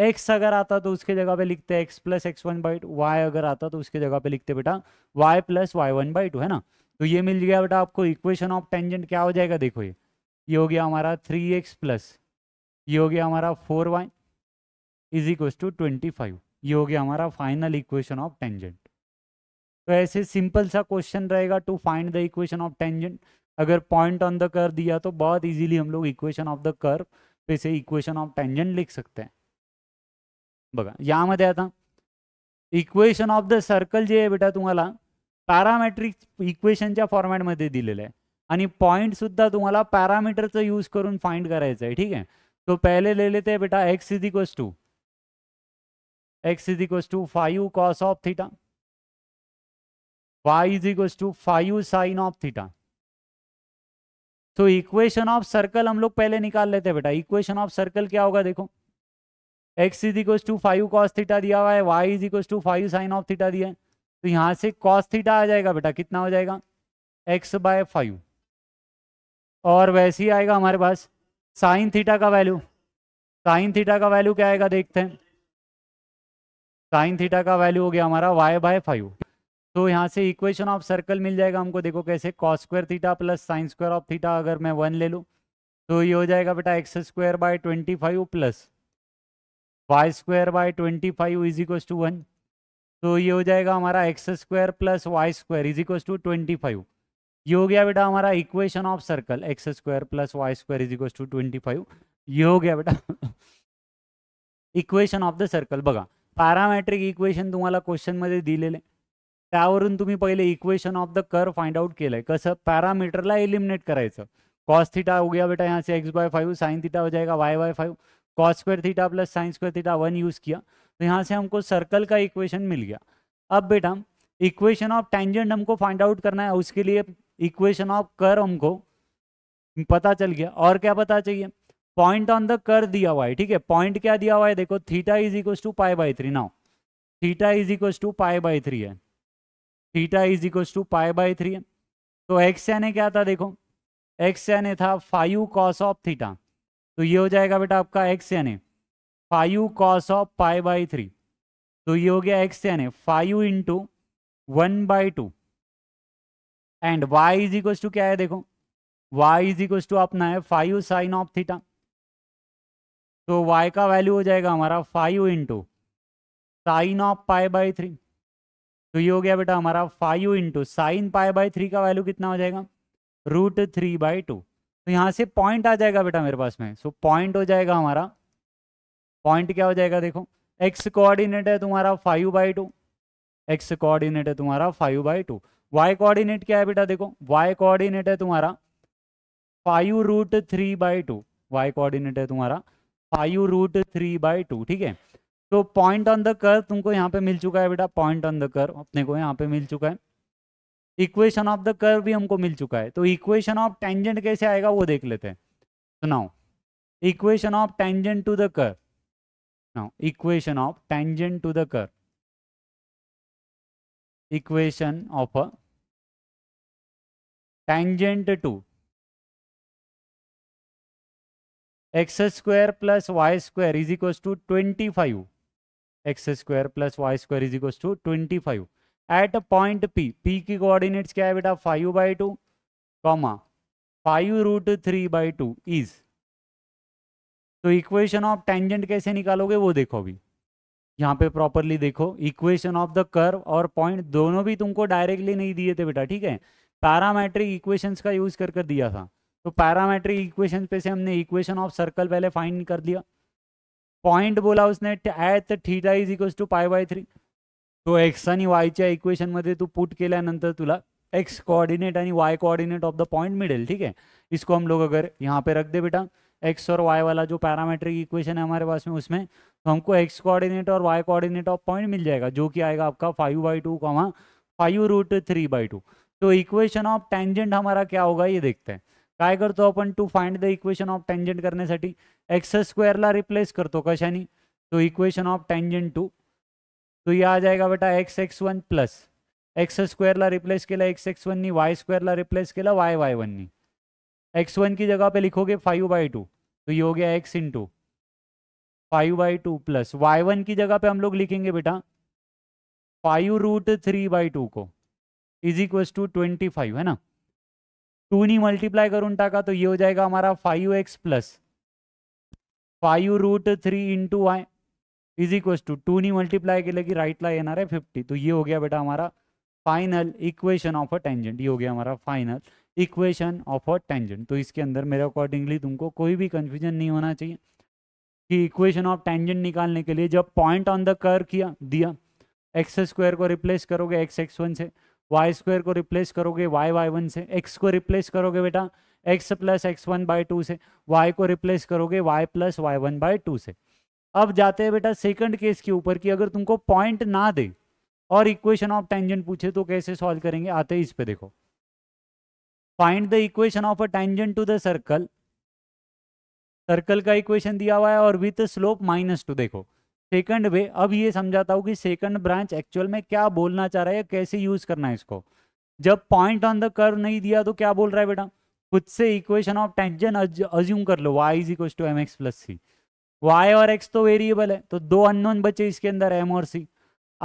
x अगर आता तो उसके जगह पे लिखते x plus x one by two y अगर आता तो उसके जगह पे लिखते बेटा y plus y one by two है ना तो ये मिल गया बेटा आपको इक्वेशन ऑफ टेंजेंट क्या हो जाएगा देखो ये ये हो गया हमारा थ्री एक्स प्लस ये हो गया हमारा four y is equal to twenty five ये हो गया हमारा फाइनल इक्वेशन ऑफ टेंजेंट तो ऐसे सिंपल सा क्वेश्चन रहेगा to find the equation of tangent अगर पॉइंट ऑन द कर दिया तो बहुत इजीली हम लोग इक्वेशन ऑफ द कर्व पे से इक्वेशन ऑफ टेंजेंट लिख सकते हैं बघा आता इक्वेशन ऑफ द सर्कल जे है बेटा तुम्हाला पॅरामेट्रिक इक्वेशनच्या फॉर्मॅटमध्ये दिलेलं आहे आणि पॉईंटसुद्धा तुम्हाला पॅरामीटरचं यूज करून फाइंड करायचं ठीक है तो पहले ले लेते बेटा x is equal to x is equal to five cos of theta y is equals to five sine of theta तो इक्वेशन ऑफ सर्कल हम लोग पहले निकाल लेते हैं बेटा इक्वेशन ऑफ सर्कल क्या होगा देखो x is equal to five cos theta दिया हुआ है y is equal to five sine of theta दिया है तो यहाँ से कॉस थीटा आ जाएगा बेटा कितना हो जाएगा एक्स बाय फाइव और वैसे ही आएगा हमारे पास साइन थीटा का वैल्यू साइन थीटा का वैल्यू क्या आएगा देखते हैं साइन थीटा का वैल्यू हो गया हमारा वाई बाय फाइव तो यहाँ से इक्वेशन ऑफ सर्कल मिल जाएगा हमको देखो कैसे cos square theta plus sine square of theta अगर मैं वन ले लूँ तो ये हो जाएगा बेटा x square by twenty five plus Y square by twenty five is equal to one तो ये हो जाएगा हमारा x square plus Y square is equal to twenty five ये हो गया बेटा हमारा equation of circle x square plus Y square is equal to twenty five ये हो गया बेटा इक्वेशन ऑफ द सर्कल बगा पैरामेट्रिक इक्वेशन तुम्हारा क्वेश्चन मे दिल तुम्हें पहले इक्वेशन ऑफ द कर फाइंड आउट के लिए कस पैरामीटरला एलिमिनेट कराए कॉस थीटा हो गया बेटा यहाँ से x by five sine theta हो जाएगा y by five cos square theta plus sines square theta one use किया तो यहाँ से हमको सर्कल का इक्वेशन मिल गया अब बेटा इक्वेशन ऑफ टेंजेंट हमको फाइंड आउट करना है उसके लिए इक्वेशन ऑफ कर हमको पता चल गया और क्या पता चाहिए पॉइंट ऑन द कर दिया हुआ है ठीक है पॉइंट क्या दिया हुआ है देखो theta is equal to pi by three now theta is equal to pi by three है theta is equal to pi by three है तो एक्स एन ए क्या था देखो एक्स एन ए था फाइव कॉस ऑफ थीटा तो ये हो जाएगा बेटा आपका एक्स यानी five cos of pi by three तो ये हो गया एक्स यानी five into one by two and y is equal to क्या है देखो वाई इज इक्वल टू अपना है फाइव साइन ऑफ थीटा तो वाई का वैल्यू हो जाएगा हमारा five into sine of pi by three तो ये हो गया बेटा हमारा five into sine pi by three का वैल्यू कितना हो जाएगा रूट थ्री बाई टू तो यहाँ से पॉइंट आ जाएगा बेटा मेरे पास में सो so, पॉइंट हो जाएगा हमारा पॉइंट क्या हो जाएगा देखो एक्स कोऑर्डिनेट है तुम्हारा five by two x coordinate है तुम्हारा five by two y coordinate क्या है बेटा देखो वाई कोऑर्डिनेट है तुम्हारा five root three by two y coordinate है तुम्हारा five root three by two ठीक है तो पॉइंट ऑन द कर तुमको यहाँ पे मिल चुका है बेटा पॉइंट ऑन द कर अपने को यहाँ पे मिल चुका है इक्वेशन ऑफ द कर्व भी हमको मिल चुका है तो इक्वेशन ऑफ टेंजेंट कैसे आएगा वो देख लेते हैं सुनाओ equation of tangent to the कर now equation of tangent to the कर equation of a tangent to x square plus Y square is equal to twenty five x square plus Y square is equal to twenty five at point P P की coordinates क्या है बेटा five by two comma five root three by two is तो equation of tangent कैसे निकालोगे वो देखो अभी यहाँ पे प्रॉपरली देखो इक्वेशन ऑफ द कर्व और पॉइंट दोनों भी तुमको डायरेक्टली नहीं दिए थे बेटा ठीक है पैरामेट्रिक इक्वेशंस का यूज कर कर दिया था तो पैरामेट्रिक इक्वेशन पे से हमने इक्वेशन ऑफ सर्कल पहले फाइंड कर दिया पॉइंट बोला उसने at theta is equal to pi by three तो एक्स आणि इक्वेशन मे तू पुट नर तुला एक्स कोऑर्डिनेट आणि y coordinate of the point मिले ठीक है इसको हम लोग अगर यहाँ पे रख दे बेटा एक्स और वाई वाला जो पैरामेट्रिक इक्वेशन है हमारे पास में उसमें तो हमको एक्स कोऑर्डिनेट और वाई कोऑर्डिनेट ऑफ पॉइंट मिल जाएगा जो कि आएगा आपका five by two comma five root three by two तो इक्वेशन ऑफ टेंजेंट हमारा क्या होगा ये देखते हैं काय करतो अपन to find the equation of tangent करने एक्स स्क्वेरला रिप्लेस करतो कशाने तो इक्वेशन ऑफ टेंजेंट टू तो ये आ जाएगा बेटा x x one plus x ला रिप्लेस केला एक्स एक्स वाई वाय ला रिप्लेस केला वाई वाय वननी एक्स वन की जगह पे लिखोगे फाइव बाई टू तो ये हो गया x into five by two plus y one की जगह पे हम लोग लिखेंगे बेटा five root three by two को is equal to twenty five है ना टू नी मल्टीप्लाई करून टाका तो ये हो जाएगा हमारा five x plus five root three into y is equal to two नी मल्टीप्लाय केलं की राईटला येणार आहे फिफ्टी तो ये हो गया बेटा हमारा final equation of a tangent ये हो गया हमारा final equation of a tangent तो इसके अंदर मेरे अकॉर्डिंगली तुमको कोई भी कन्फ्यूजन नहीं होना चाहिए कि इक्वेशन ऑफ टेंजेंट निकालने के लिए जब पॉइंट ऑन द कर किया दिया एक्स स्क्वायर को रिप्लेस करोगे एक्स एक्स वन से वाई स्क्वायर को रिप्लेस करोगे वाई वाई वन से एक्स को रिप्लेस करोगे बेटा x plus x one by two से वाई को रिप्लेस करोगे y plus y one by two से अब जाते हैं बेटा सेकंड केस के ऊपर कि अगर तुमको पॉइंट ना दे और इक्वेशन ऑफ टेंजेंट पूछे तो कैसे सॉल्व करेंगे आते इस पे देखो find the equation of a tangent to the circle circle का इक्वेशन दिया हुआ है और विथ स्लोप माइनस टू देखो सेकंड वे अब ये समझाता हूँ कि सेकंड ब्रांच एक्चुअल में क्या बोलना चाह रहा है कैसे यूज करना है इसको जब पॉइंट ऑन द कर्व नहीं दिया तो क्या बोल रहा है बेटा खुद से इक्वेशन ऑफ टेंजन अज्यूम कर लो y's is equal to M x plus c y और एक्स तो वेरिएबल है तो दो अननोन बचे इसके अंदर एम और सी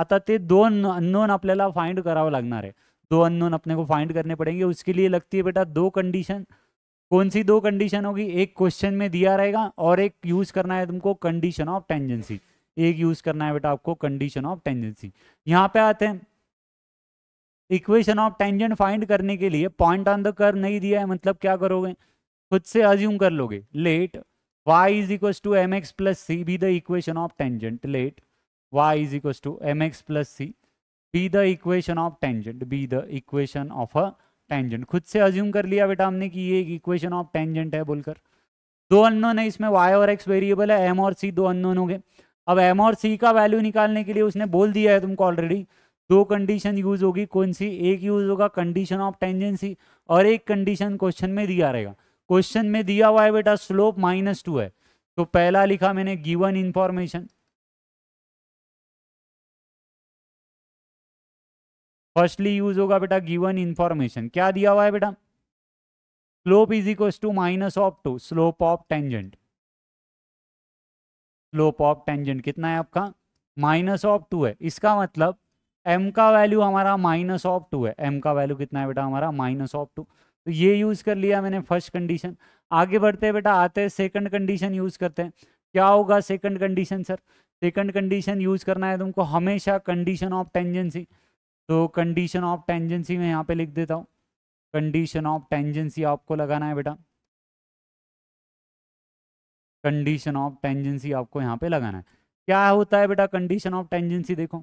आता ते दोन अननोन आपल्याला फाइंड करावं लगना आहे दो अननोन अपने को फाइंड करने पड़ेंगे उसके लिए लगती है बेटा दो कंडीशन कौन सी दो कंडीशन होगी एक क्वेश्चन में दिया रहेगा और एक यूज करना है तुमको कंडीशन ऑफ टेंजेंसी एक यूज करना है बेटा आपको कंडीशन ऑफ टेंजेंसी यहाँ पे आते हैं इक्वेशन ऑफ टेंजेंट फाइंड करने के लिए पॉइंट ऑन द कर नहीं दिया है मतलब क्या करोगे खुद से अज्यूम कर लोगे let y is equals to mx plus c be the equation of tangent let y is equals to mx plus c be the equation of tangent be the equation of a tangent खुद से assume कर लिया बेटा हमने कि ये एक equation of tangent है बोलकर दो अननोन है इसमें y और x वेरिएबल है m और c दो अननोन हो गए अब m और c का वैल्यू निकालने के लिए उसने बोल दिया है तुमको ऑलरेडी दो कंडीशन यूज होगी कौन सी एक यूज होगा कंडीशन ऑफ टेंजेंसी और एक कंडीशन क्वेश्चन में दिया रहेगा क्वेश्चन में दिया हुआ है बेटा स्लोप माइनस टू है तो पहला लिखा मैंने गिवन इंफॉर्मेशन फर्स्टली यूज होगा बेटा गिवन इंफॉर्मेशन क्या दिया हुआ है बेटा slope is equal to minus of two slope of tangent slope of tangent कितना है आपका माइनस ऑफ टू है इसका मतलब एम का वैल्यू हमारा माइनस ऑफ टू है एम का वैल्यू कितना है बेटा हमारा माइनस ऑफ टू तो ये यूज़ कर लिया मैंने फर्स्ट कंडीशन आगे बढ़ते हैं बेटा आते हैं सेकंड कंडीशन यूज़ करते हैं क्या होगा second condition sir second condition use करना है तुमको हमेशा कंडीशन ऑफ टेंजेंसी तो कंडीशन ऑफ टेंजेंसी मैं यहाँ पे लिख देता हूँ कंडीशन ऑफ टेंजेंसी आपको लगाना है बेटा कंडीशन ऑफ टेंजेंसी आपको यहाँ पे लगाना है क्या होता है बेटा कंडीशन ऑफ टेंजेंसी देखो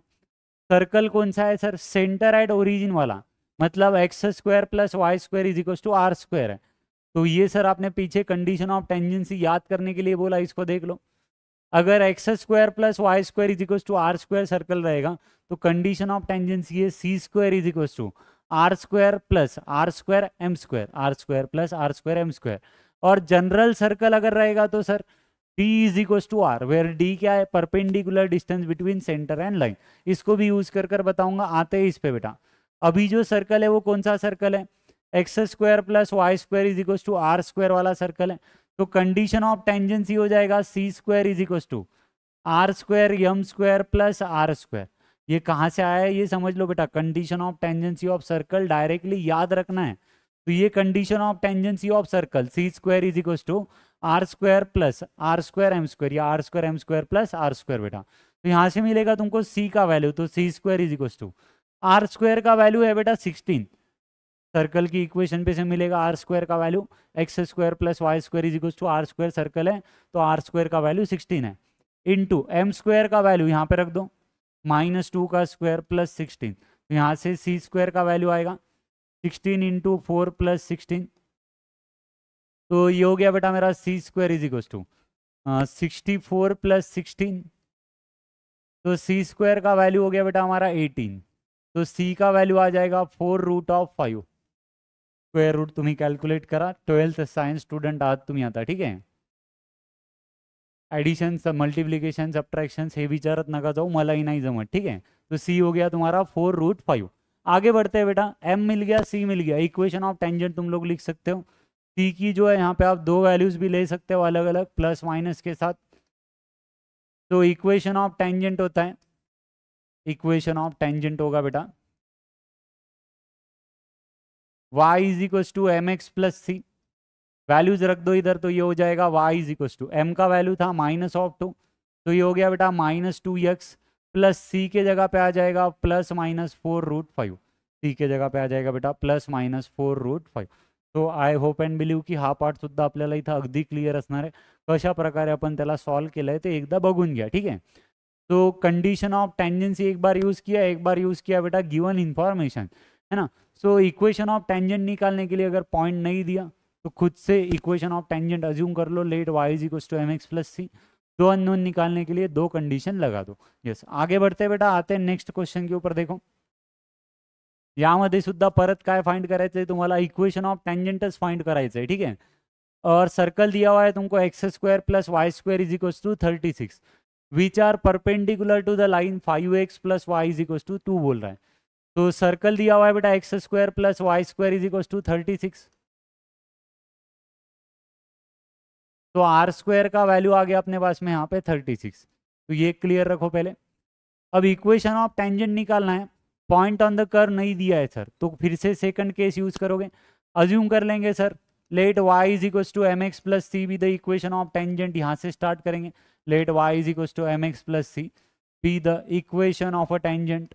सर्कल कौन सा है सर सेंटर एट ओरिजिन वाला मतलब x square plus Y square is equal to are square है तो ये सर आपने पीछे कंडीशन ऑफ टेंजेंसी याद करने के लिए बोला इसको देख लो अगर x square plus Y square is equal to are square circle रहेगा तो कंडीशन ऑफ टेंजेंसी है c square is equal to are square plus r square m square r square plus r square m square और general circle अगर रहेगा तो sir d is equal to r where d क्या है perpendicular distance between centre and line इसको भी use कर कर बताऊंगा आते हैं इस पे बेटा अभी जो सर्कल है वो कौन सा सर्कल है x square plus Y square is equal to are square वाला सर्कल है तो कंडीशन ऑफ टेंजेंसी हो जाएगा c square is equal to are square m square plus r square ये कहाँ से आया है ये समझ लो बेटा condition of tangency of circle directly याद रखना है तो ये condition of tangency of circle c square is equal to are square plus r square m square या r square m square plus r square बेटा तो यहाँ से मिलेगा तुमको सी का वैल्यू तो सी square is equal to are square का वैल्यू है बेटा सिक्सटीन सर्कल की इक्वेशन पे से मिलेगा आर स्क्वायर का value X square plus Y square is equals to are square circle है तो आर स्क्वायर का वैल्यू सिक्सटीन है इंटू एम स्क्वायर का वैल्यू यहाँ पे रख दो माइनस टू का स्क्वायर प्लस सिक्सटीन तो यहाँ से सी स्क्वायर का वैल्यू आएगा sixteen into four plus sixteen तो ये हो गया बेटा मेरा c square is equals to sixty four plus sixteen तो सी स्क्वायर का वैल्यू हो गया बेटा हमारा एटीन तो सी का वैल्यू आ जाएगा four root of five square root तुम्हें कैलकुलेट करा ट्वेल्थ साइंस स्टूडेंट आज तुम्हें आता ठीक है एडिशन मल्टीप्लीकेशन सब्ट्रैक्शन हे विचारत नका जाओ मला ही नहीं जमत ठीक है तो सी हो गया तुम्हारा फोर रूट फाइव आगे बढ़ते हैं बेटा एम मिल गया सी मिल गया इक्वेशन ऑफ टेंजेंट तुम लोग लिख सकते हो सी की जो है यहाँ पे आप दो वैल्यूज भी ले सकते हो अलग अलग प्लस माइनस के साथ तो इक्वेशन ऑफ टेंजेंट होता है इक्वेशन ऑफ टेंजेंट होगा बेटा y is equal to M x plus c values रख दो इधर तो ये हो जाएगा y is equal to m का वैल्यू था माइनस ऑफ टू तो ये हो गया बेटा minus two x plus c के जगह पे आ जाएगा plus minus four root five c के जगह पे आ जाएगा बेटा plus minus four root five तो आई होप एंड बिलीव की हा पार्ट सुधा अपने इतना अगदी क्लियर कशा प्रकार अपन सॉल्व के लिए आहे एकदा बगुन गया ठीक है तो कंडीशन ऑफ टेंजेंसी एक बार यूज किया एक बार यूज किया बेटा गिवन इंफॉर्मेशन है ना सो इक्वेशन ऑफ टेंजेंट निकालने के लिए अगर पॉइंट नहीं दिया तो खुद से इक्वेशन ऑफ टेंजेंट अज्यूम कर लो लेट वाई जी to M x plus c दो अननोन निकालने के लिए दो कंडीशन लगा दो यस yes. आगे बढ़ते बेटा आते हैं नेक्स्ट क्वेश्चन के ऊपर देखो यामध्ये सुद्धा परत काय फाइंड कराए तुम्हारा इक्वेशन ऑफ टेंजेंट फाइंड कराए ठीक है और सर्कल दिया हुआ है तुमको x square plus Y square is equals to thirty six which are perpendicular to the line five x plus y is equal to two बोल रहा है तो सर्कल दिया हुआ है बेटा x square plus Y square is equal to thirty six तो are square का वैल्यू आ गया अपने पास में यहाँ पे थर्टी सिक्स तो ये क्लियर रखो पहले अब इक्वेशन ऑफ टेंजेंट निकालना है पॉइंट ऑन द कर नहीं दिया है सर तो फिर से सेकंड केस यूज करोगे अज्यूम कर लेंगे sir let y is equal to M x plus c be the equation of tangent यहाँ से स्टार्ट करेंगे let y is equals to mx plus c be the equation of a tangent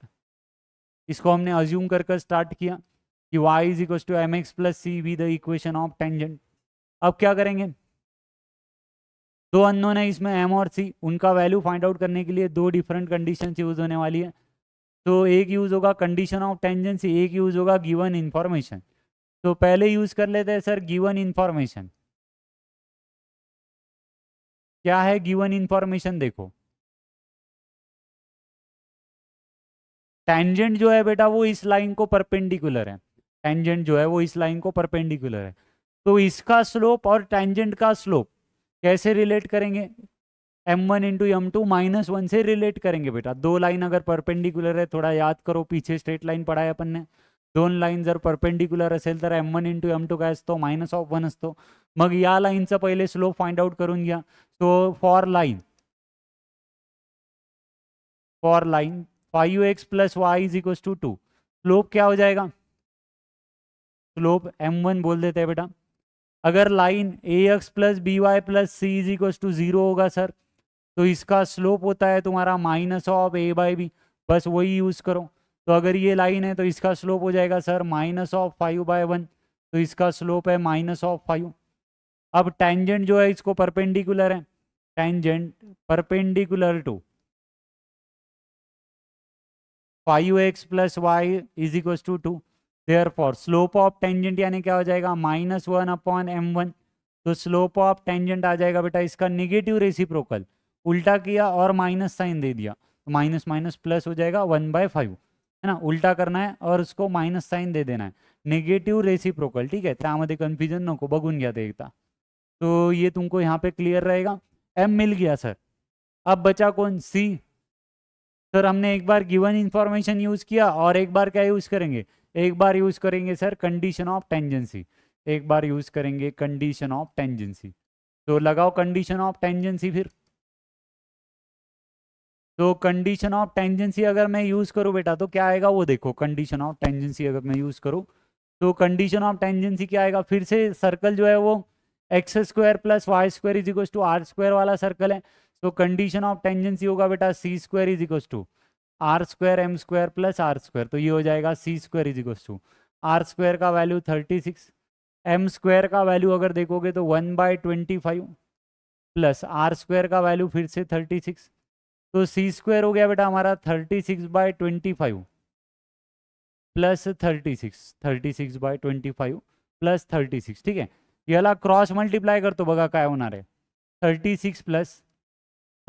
इसको हमने assume कर start किया कि y is equal to M x plus c be the equation of tangent अब क्या करेंगे दो अनोन है इसमें m और c उनका वैल्यू फाइंड आउट करने के लिए दो डिफरेंट कंडीशन यूज होने वाली है तो एक यूज होगा कंडीशन ऑफ टेंजेंसी एक यूज होगा गिवन इन्फॉर्मेशन तो पहले यूज कर लेते हैं सर गिवन इन्फॉर्मेशन क्या है गिवन इंफॉर्मेशन देखो टेंजेंट जो है बेटा वो इस लाइन को परपेंडिकुलर है टेंजेंट जो है वो इस लाइन को परपेंडिकुलर है तो इसका स्लोप और टेंजेंट का स्लोप कैसे रिलेट करेंगे m one into m two minus one से रिलेट करेंगे बेटा दो लाइन अगर परपेंडिकुलर है थोड़ा याद करो पीछे स्ट्रेट लाइन पढ़ाया अपन ने दोन लाइन जर परपेंडिक्युलर अल तो m one into m two का माइनस ऑफ वन असतो मग लाइन लाईनचा पैले स्लोप फाइंड आउट करूँ घया so for line for line five x plus y is equal to two slope क्या हो जाएगा स्लोप एम वन बोल देते हैं बेटा अगर line A x plus B Y plus C is equal to zero होगा सर तो इसका स्लोप होता है तुम्हारा minus of a by b बस वही यूज़ करो तो अगर ये लाइन है तो इसका स्लोप हो जाएगा sir minus of five by one तो इसका स्लोप है माइनस ऑफ फाइव अब टेंजेंट जो है इसको परपेंडिकुलर है tangent perpendicular to five x plus y is equal to two therefore slope of tangent यानी क्या हो जाएगा minus one upon m one तो स्लोप ऑफ टेंजेंट आ जाएगा बेटा इसका निगेटिव रेसिप्रोकल उल्टा किया और माइनस साइन दे दिया तो माइनस माइनस प्लस हो जाएगा वन बाय फाइव है ना उल्टा करना है और उसको माइनस साइन दे देना है नेगेटिव प्रोकल ठीक है कन्फ्यूजन कन्फ्युजन नको बगुन गया देखता तो ये तुमको यहाँ पे क्लियर रहेगा एम मिल गया सर अब बचा कौन सी सर हमने एक बार गिवन इंफॉर्मेशन यूज किया और एक बार क्या यूज करेंगे एक बार यूज करेंगे सर कंडीशन ऑफ टेंजेंसी एक बार यूज करेंगे कंडीशन ऑफ टेंजेंसी तो लगाओ कंडीशन ऑफ टेंजेंसी फिर तो कंडीशन ऑफ टेंजेंसी अगर मैं यूज़ करूँ बेटा तो क्या आएगा वो देखो कंडीशन ऑफ टेंजेंसी अगर मैं यूज़ करूँ तो कंडीशन ऑफ टेंजेंसी क्या आएगा फिर से सर्कल जो है वो x square plus Y square is equal to are square वाला सर्कल है तो कंडीशन ऑफ टेंजेंसी होगा बेटा c square is equal to are square m square plus r square तो ये हो जाएगा c square is equal to are square का value thirty six m square का वैल्यू अगर देखोगे तो one by twenty five plus r square का वैल्यू फिर से थर्टी सिक्स तो सी स्क्वायर हो गया बेटा हमारा thirty six by twenty five plus thirty six thirty six by twenty five plus thirty six ठीक है याला क्रॉस मल्टीप्लाई करतो बघा काय होणार आहे thirty six plus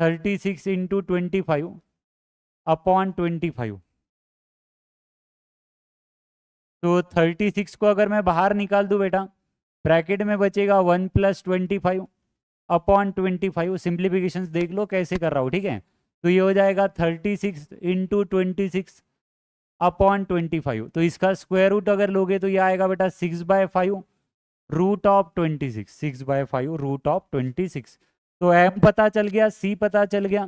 thirty six into twenty five upon twenty five तो थर्टी सिक्स तो को अगर मैं बाहर निकाल दूं बेटा ब्रैकेट में बचेगा one plus twenty five upon twenty five simplification देख लो कैसे कर रहा हूँ ठीक है तो ये हो जाएगा thirty six into twenty six upon twenty five तो इसका स्क्वायर रूट अगर लोगे तो ये आएगा बेटा six by five root of twenty six six by five root of twenty six तो एम पता चल गया सी पता चल गया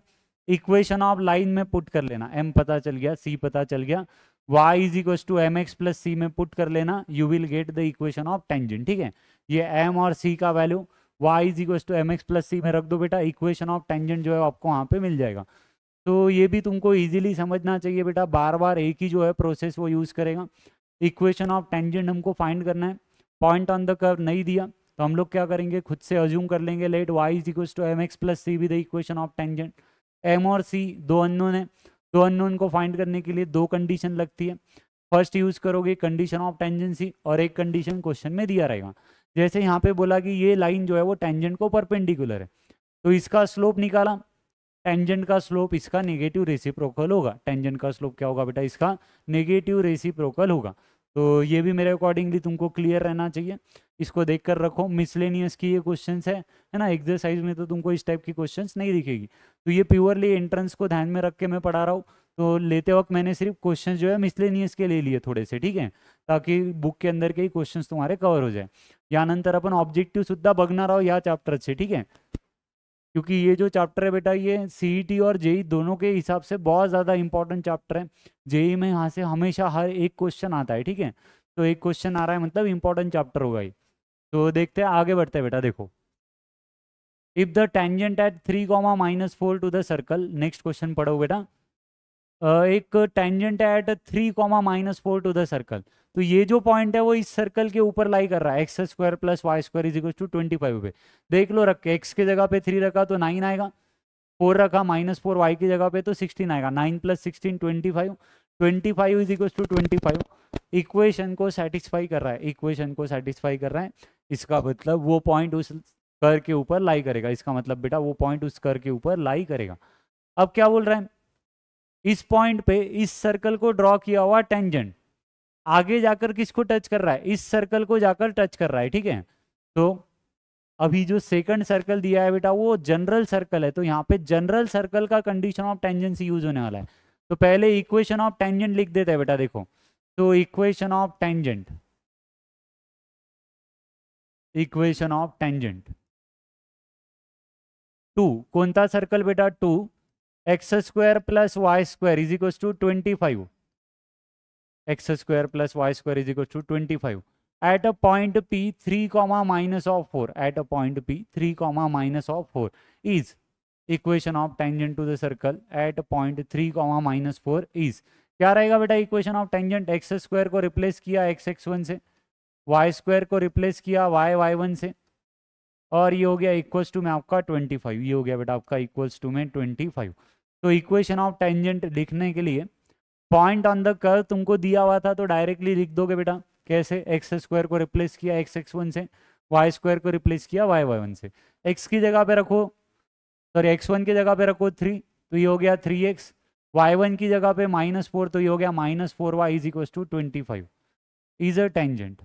इक्वेशन ऑफ लाइन में पुट कर लेना एम पता चल गया सी पता चल गया y is equal to M x plus C में पुट कर लेना you will get the equation of tangent ठीक है ये एम और सी का value y is equal to M x plus C में रख दो बेटा इक्वेशन ऑफ टेंजेंट जो है आपको वहां पे मिल जाएगा तो ये भी तुमको इजीली समझना चाहिए बेटा बार बार एक ही जो है प्रोसेस वो यूज़ करेगा इक्वेशन ऑफ टेंजेंट हमको फाइंड करना है पॉइंट ऑन द कर्व नहीं दिया तो हम लोग क्या करेंगे खुद से अज्यूम कर लेंगे let y is equal to M x plus c with the equation of tangent m और सी दो अननोन है दो अननोन को फाइंड करने के लिए दो कंडीशन लगती है फर्स्ट यूज करोगे कंडीशन ऑफ टेंजेंसी और एक कंडीशन क्वेश्चन में दिया रहेगा जैसे यहाँ पे बोला कि ये लाइन जो है वो टेंजेंट को परपेंडिकुलर है तो इसका स्लोप निकाला टेंजेंट का स्लोप इसका नेगेटिव रेसिप्रोकल होगा टेंजेंट का स्लोप क्या होगा बेटा इसका नेगेटिव रेसिप्रोकल होगा तो ये भी मेरे अकॉर्डिंगली तुमको क्लियर रहना चाहिए इसको देख कर रखो मिसलेनियस की ये क्वेश्चन है है ना एक्सरसाइज में तो तुमको इस टाइप की क्वेश्चन नहीं दिखेगी तो ये प्योरली एंट्रेंस को ध्यान में रख के मैं पढ़ा रहा हूँ तो लेते वक्त मैंने सिर्फ क्वेश्चन जो है मिसलेनियस के ले लिए थोडे से ठीक है ताकि बुक के अंदर के ही क्वेश्चन तुम्हारे कवर हो जाए अपन ऑब्जेक्टिव सुधा सुद्धा रहो आहोत या से ठीक है क्योंकि ये जो चैप्टर है बेटा ये सीई e और जेई e दोनों के हिसाब से बहुत ज़्यादा इंपॉर्टेंट चैप्टर है जेई में यहाँ से हमेशा हर एक क्वेश्चन आता है ठीक है तो एक क्वेश्चन आ रहा है मतलब इंपॉर्टेंट चैप्टर होगा ये तो देखते हैं आगे बढ़ते हैं बेटा देखो if the tangent at three comma minus four to the circle next question पढ़ो बेटा एक tangent at three comma minus four to the circle तो ये जो पॉइंट है वो इस सर्कल के ऊपर लाई कर रहा है x square plus Y square is equal to twenty five पे देख लो रख के एक्स की जगह पे थ्री रखा तो नाइन आएगा फोर रखा माइनस फोर वाई की जगह पे तो सिक्सटीन आएगा nine plus sixteen twenty five twenty five is equal to twenty five equation को सेटिस्फाई कर रहा है इक्वेशन को सेटिस्फाई कर रहा है इसका मतलब वो पॉइंट उस कर के ऊपर लाई करेगा इसका मतलब बेटा वो पॉइंट उस कर के ऊपर लाई करेगा अब क्या बोल रहा है इस पॉइंट पे इस सर्कल को ड्रॉ किया हुआ टेंजेंट आगे जाकर किसको टच कर रहा है इस सर्कल को जाकर टच कर रहा है ठीक है तो अभी जो सेकंड सर्कल दिया है बेटा वो जनरल सर्कल है तो यहाँ पे जनरल सर्कल का कंडीशन ऑफ टेंजेंट यूज होने वाला है तो पहले इक्वेशन ऑफ टेंजेंट लिख देते हैं बेटा देखो तो equation of tangent equation of tangent to कौन सा सर्कल बेटा to x square plus Y square is equal to twenty five x square plus Y square is equal to twenty five at a point P three comma minus of four at a point P three comma minus of four is equation of tangent to the circle at point three comma minus four is क्या रहेगा बेटा equation of tangent x square को replace किया x x one से y square को replace किया y y one से और ये हो गया इक्वल्स टू में आपका ट्वेंटी फाइव ये हो गया बेटा आपका इक्वल्स टू में ट्वेंटी फाइव तो इक्वेशन ऑफ टेंजेंट लिखने के लिए पॉइंट ऑन द कर तुमको दिया हुआ था तो डायरेक्टली लिख दोगे बेटा कैसे एक्स स्क्वायर को रिप्लेस किया एक्स एक्स वन से वाई स्क्वायर को रिप्लेस किया वाई वाई वन से एक्स की जगह पे रखो सॉरी एक्स वन की जगह पे रखो थ्री तो ये हो गया थ्री एक्स वाई वन की जगह पे माइनस फोर तो ये हो गया minus four y is equal to twenty five is a tangent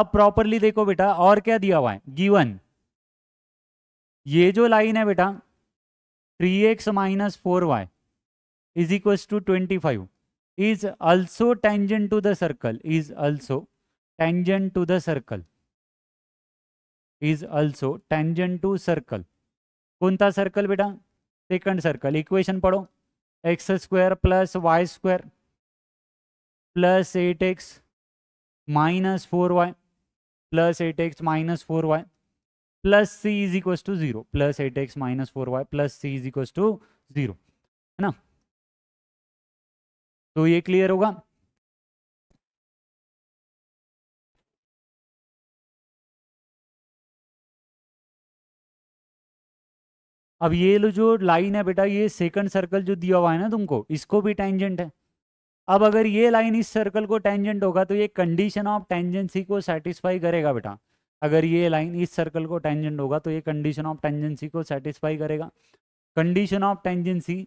अब प्रॉपरली देखो बेटा और क्या दिया हुआ है गिवन ये जो लाइन है बेटा three x minus four y is equal to twenty five is also tangent to the circle is also tangent to the circle is also tangent to circle को सर्कल बेटा सेकंड सर्कल इक्वेशन पढ़ो x square plus Y square plus eight x minus four y plus eight x minus four y plus C is equal to zero plus eight x minus four y plus C is equal to zero है ना तो ये clear होगा अब ये लो जो line है बेटा ये सेकंड सर्कल जो दिया हुआ है ना तुमको इसको भी टेंजेंट है अब अगर ये लाइन इस सर्कल को टेंजेंट होगा तो ये कंडीशन ऑफ टेंजेंसी को सेटिस्फाई करेगा बेटा अगर ये लाइन इस सर्कल को टेंजेंट होगा तो ये कंडीशन ऑफ टेंजेंसी को सेटिस्फाई करेगा condition of tangency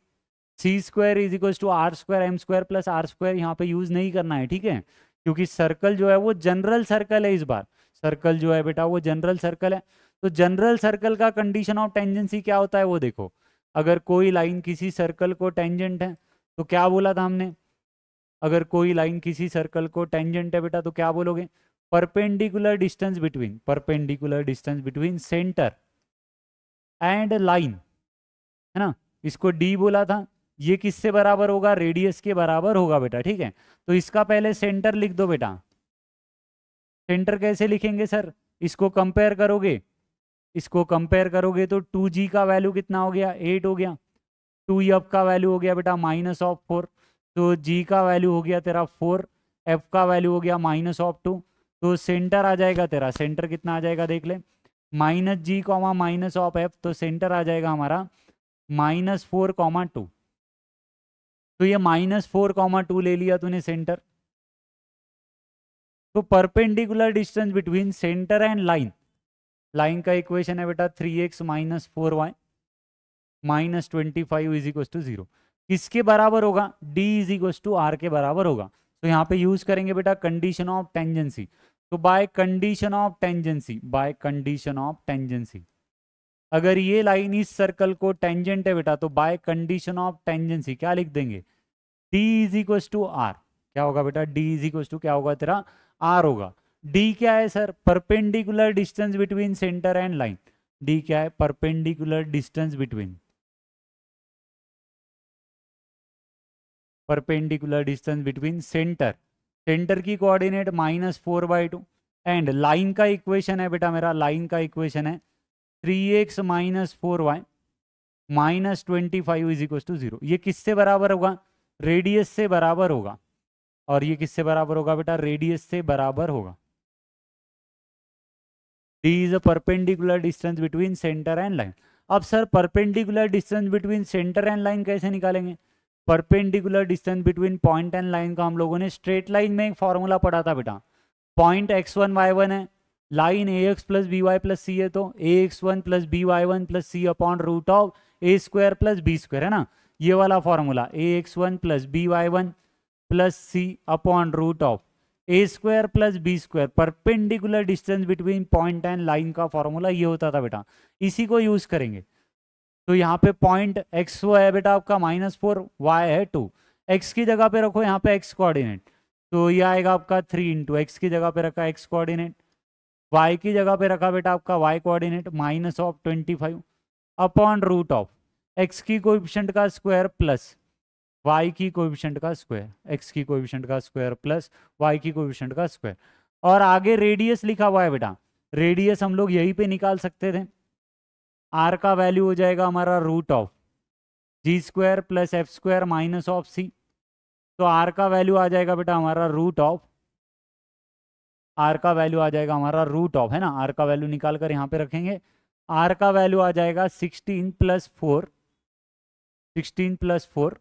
c square is equal to are square m square plus r square यहाँ पे यूज नहीं करना है ठीक है क्योंकि सर्कल जो है वो जनरल सर्कल है इस बार सर्कल जो है बेटा वो जनरल सर्कल है तो जनरल सर्कल का कंडीशन ऑफ टेंजेंसी क्या होता है वो देखो अगर कोई लाइन किसी सर्कल को टेंजेंट है तो क्या बोला था हमने अगर कोई लाइन किसी सर्कल को टेंजेंट है बेटा तो क्या बोलोगे perpendicular distance between perpendicular distance between center and line है ना इसको डी बोला था ये किससे बराबर होगा रेडियस के बराबर होगा बेटा ठीक है तो इसका पहले सेंटर लिख दो बेटा सेंटर कैसे लिखेंगे सर इसको कंपेयर करोगे इसको कंपेयर करोगे तो टू जी का वैल्यू कितना हो गया एट हो गया टू एफ का वैल्यू हो गया बेटा माइनस ऑफ फोर तो जी का वैल्यू हो गया तेरा फोर एफ का वैल्यू हो गया माइनस ऑफ टू तो सेंटर आ जाएगा तेरा सेंटर कितना आ जाएगा देख ले minus ji comma minus of f तो सेंटर आ जाएगा हमारा माइनस फोर कॉमा टू तो ये माइनस फोर कॉमा टू ले लिया तूने सेंटर तो perpendicular distance between centre and line line का इक्वेशन है बेटा three x minus four Y minus twenty five is equal to zero किसके बराबर होगा D is equal to r के बराबर होगा तो यहाँ पे यूज करेंगे बेटा कंडीशन ऑफ टेंजेंसी तो by condition of tangency by condition of tangency अगर ये लाइन इस सर्कल को टेंजेंट है बेटा तो बाय कंडीशन ऑफ टेंजेंसी क्या लिख देंगे d is equal to r क्या होगा बेटा डी इज इक्व टू क्या होगा तेरा आर होगा डी क्या है sir perpendicular distance between centre and line D क्या है perpendicular distance between perpendicular distance between centre centre की coordinate minus four by two and line का इक्वेशन है बेटा मेरा लाइन का इक्वेशन है three x minus four Y minus twenty five is equal to zero ये किससे बराबर होगा रेडियस से बराबर होगा और ये किससे बराबर होगा बेटा रेडियस से बराबर होगा D is a perpendicular distance between centre and line अब sir perpendicular distance between centre and line कैसे निकालेंगे perpendicular distance between point and line का हम लोगों ने स्ट्रेट लाइन में एक फॉर्मूला पढ़ा था बेटा point X one Y one है लाइन ए x plus B Y plus C है तो A X one plus B Y one plus C upon root of A square plus B square है ना ये वाला formula A X one plus B Y one plus C upon root of A square plus B square perpendicular distance between point and line का formula ये होता था बेटा इसी को यूज करेंगे तो यहाँ पे पॉइंट एक्स वो है बेटा आपका माइनस फोर वाई है टू एक्स की जगह पे रखो यहाँ पे एक्स कोऑर्डिनेट तो ये आएगा आपका थ्री इंटू एक्स की जगह पे रखा एक्स कोऑर्डिनेट वाई की जगह पे रखा बेटा आपका Y coordinate minus of twenty five upon root of x की कोएफिशिएंट का स्क्वायर प्लस वाई की कोएफिशिएंट का स्क्वायर एक्स की कोएफिशिएंट का स्क्वायर प्लस वाई की कोएफिशिएंट का स्क्वायर और आगे रेडियस लिखा हुआ है बेटा रेडियस हम लोग यहीं पे निकाल सकते थे आर का वैल्यू हो जाएगा हमारा root of ji square plus F square minus of सी तो आर का वैल्यू आ जाएगा बेटा हमारा रूट ऑफ आर का वैल्यू आ जाएगा हमारा रूट ऑफ है ना आर का वैल्यू निकाल कर यहाँ पे रखेंगे आर का वैल्यू आ जाएगा sixteen plus four sixteen plus four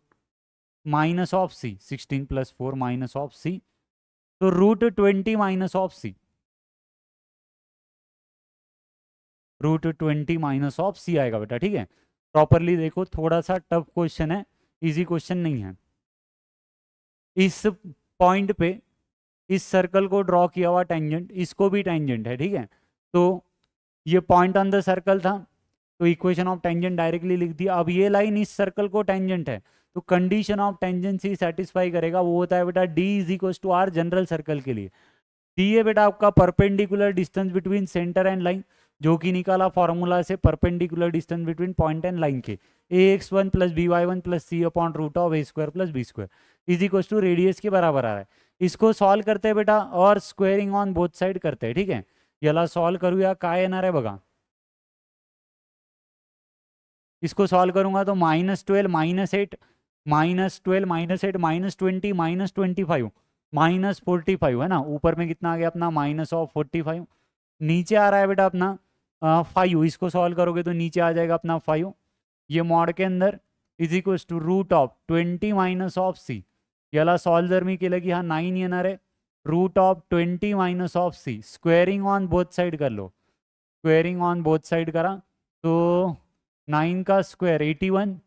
minus of C sixteen plus four minus of सी तो root twenty minus of C root twenty minus of C आएगा बेटा ठीक है प्रॉपरली देखो थोड़ा सा टफ क्वेश्चन है इजी क्वेश्चन नहीं है इस पॉइंट पे इस सर्कल को ड्रॉ किया हुआ टेंजेंट इसको भी टेंजेंट है ठीक है तो ये पॉइंट ऑन द सर्कल था तो इक्वेशन ऑफ टेंजेंट डायरेक्टली लिख दिया अब ये लाइन इस सर्कल को टेंजेंट है तो कंडीशन ऑफ टेंजेंसी सेटिस्फाई करेगा वो होता है बेटा D is equal to R general circle के लिए डी है बेटा आपका perpendicular distance between centre and line जो कि निकाला फॉर्मूला से perpendicular distance between point and line के A X one plus B Y one plus C upon root of A square plus B square is equal to radius के बराबर आ रहा है इसको सॉल्व करते हैं बेटा और स्क्वेरिंग ऑन बोथ साइड करते हैं ठीक है ये सॉल्व करूया काय येणार आहे इसको सॉल्व करूंगा तो minus twelve minus eight minus twelve minus eight minus twenty minus twenty five minus forty five है ना ऊपर में कितना आ गया अपना माइनस ऑफ फोर्टी फाइव नीचे आ रहा है बेटा अपना फाइव इसको सॉल्व करोगे तो नीचे आ जाएगा अपना फाइव ये मॉड के अंदर is equal to root of twenty minus of C याला सॉल्व जर मी केलं की हा नाईन येणार आहे root of twenty minus of C squaring on both side कर लो स्क्वेअरिंग ऑन बोथ साइड करा तो नाइन का स्क्वायर एटी वन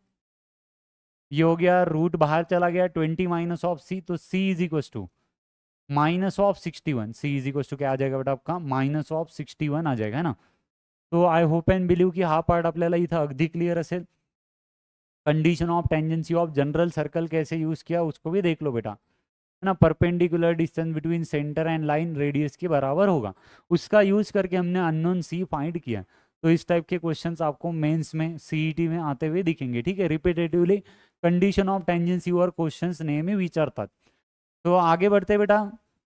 ये हो गया रूट बाहर चला गया ट्वेंटी माइनस ऑफ सी तो C is equal to minus of sixty one C is equal to क्या आ जाएगा बेटा आपका माइनस ऑफ सिक्सटी वन आ जाएगा है ना so I hope and believe की हा पार्ट अपने इत अगदी क्लियर अल condition of tangency of general circle कैसे यूज़ किया उसको भी देख लो बेटा है ना perpendicular distance between centre and line radius के बराबर होगा उसका यूज़ करके हमने अननोन सी फाइंड किया तो इस टाइप के क्वेश्चन आपको मेंस में सीईटी e में आते हुए दिखेंगे ठीक है रिपीटेटिवली कंडीशन ऑफ टेंजेंसी और क्वेश्चन नेहमी विचारता तो आगे बढ़ते बेटा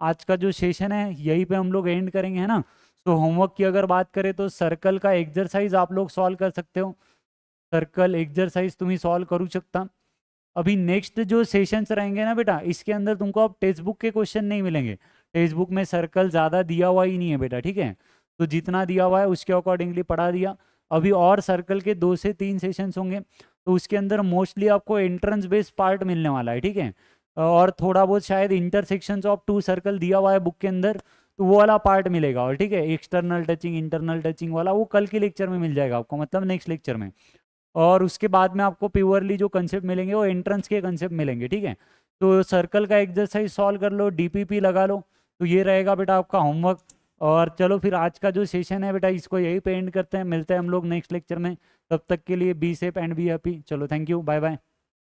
आज का जो सेशन है यही पे हम लोग एंड करेंगे है ना तो होमवर्क की अगर बात करें तो सर्कल का एक्सरसाइज आप लोग सॉल्व कर सकते हो सर्कल एक्सरसाइज तुम्हें सॉल्व करू सकता अभी नेक्स्ट जो सेशंस रहेंगे ना बेटा इसके अंदर तुमको अब टेक्स्ट बुक के क्वेश्चन नहीं मिलेंगे टेक्स्ट बुक में सर्कल ज़्यादा दिया हुआ ही नहीं है बेटा ठीक है तो जितना दिया हुआ है उसके अकॉर्डिंगली पढ़ा दिया अभी और सर्कल के दो से तीन सेशंस होंगे तो उसके अंदर मोस्टली आपको एंट्रेंस बेस्ड पार्ट मिलने वाला है ठीक है और थोड़ा बहुत शायद इंटरसेक्शन ऑफ टू सर्कल दिया हुआ है बुक के अंदर तो वो वाला पार्ट मिलेगा और ठीक है एक्सटर्नल टचिंग इंटरनल टचिंग वाला वो कल के लेक्चर में मिल जाएगा आपको मतलब नेक्स्ट लेक्चर में और उसके बाद में आपको प्योरली जो कंसेप्ट मिलेंगे वो एंट्रेंस के कंसेप्ट मिलेंगे ठीक है तो सर्कल का एक्सरसाइज सॉल्व कर लो डीपीपी लगा लो तो ये रहेगा बेटा आपका होमवर्क और चलो फिर आज का जो सेशन है बेटा इसको यही पे एंड करते हैं मिलते हैं हम लोग नेक्स्ट लेक्चर में तब तक के लिए be safe and be happy चलो थैंक यू बाय बाय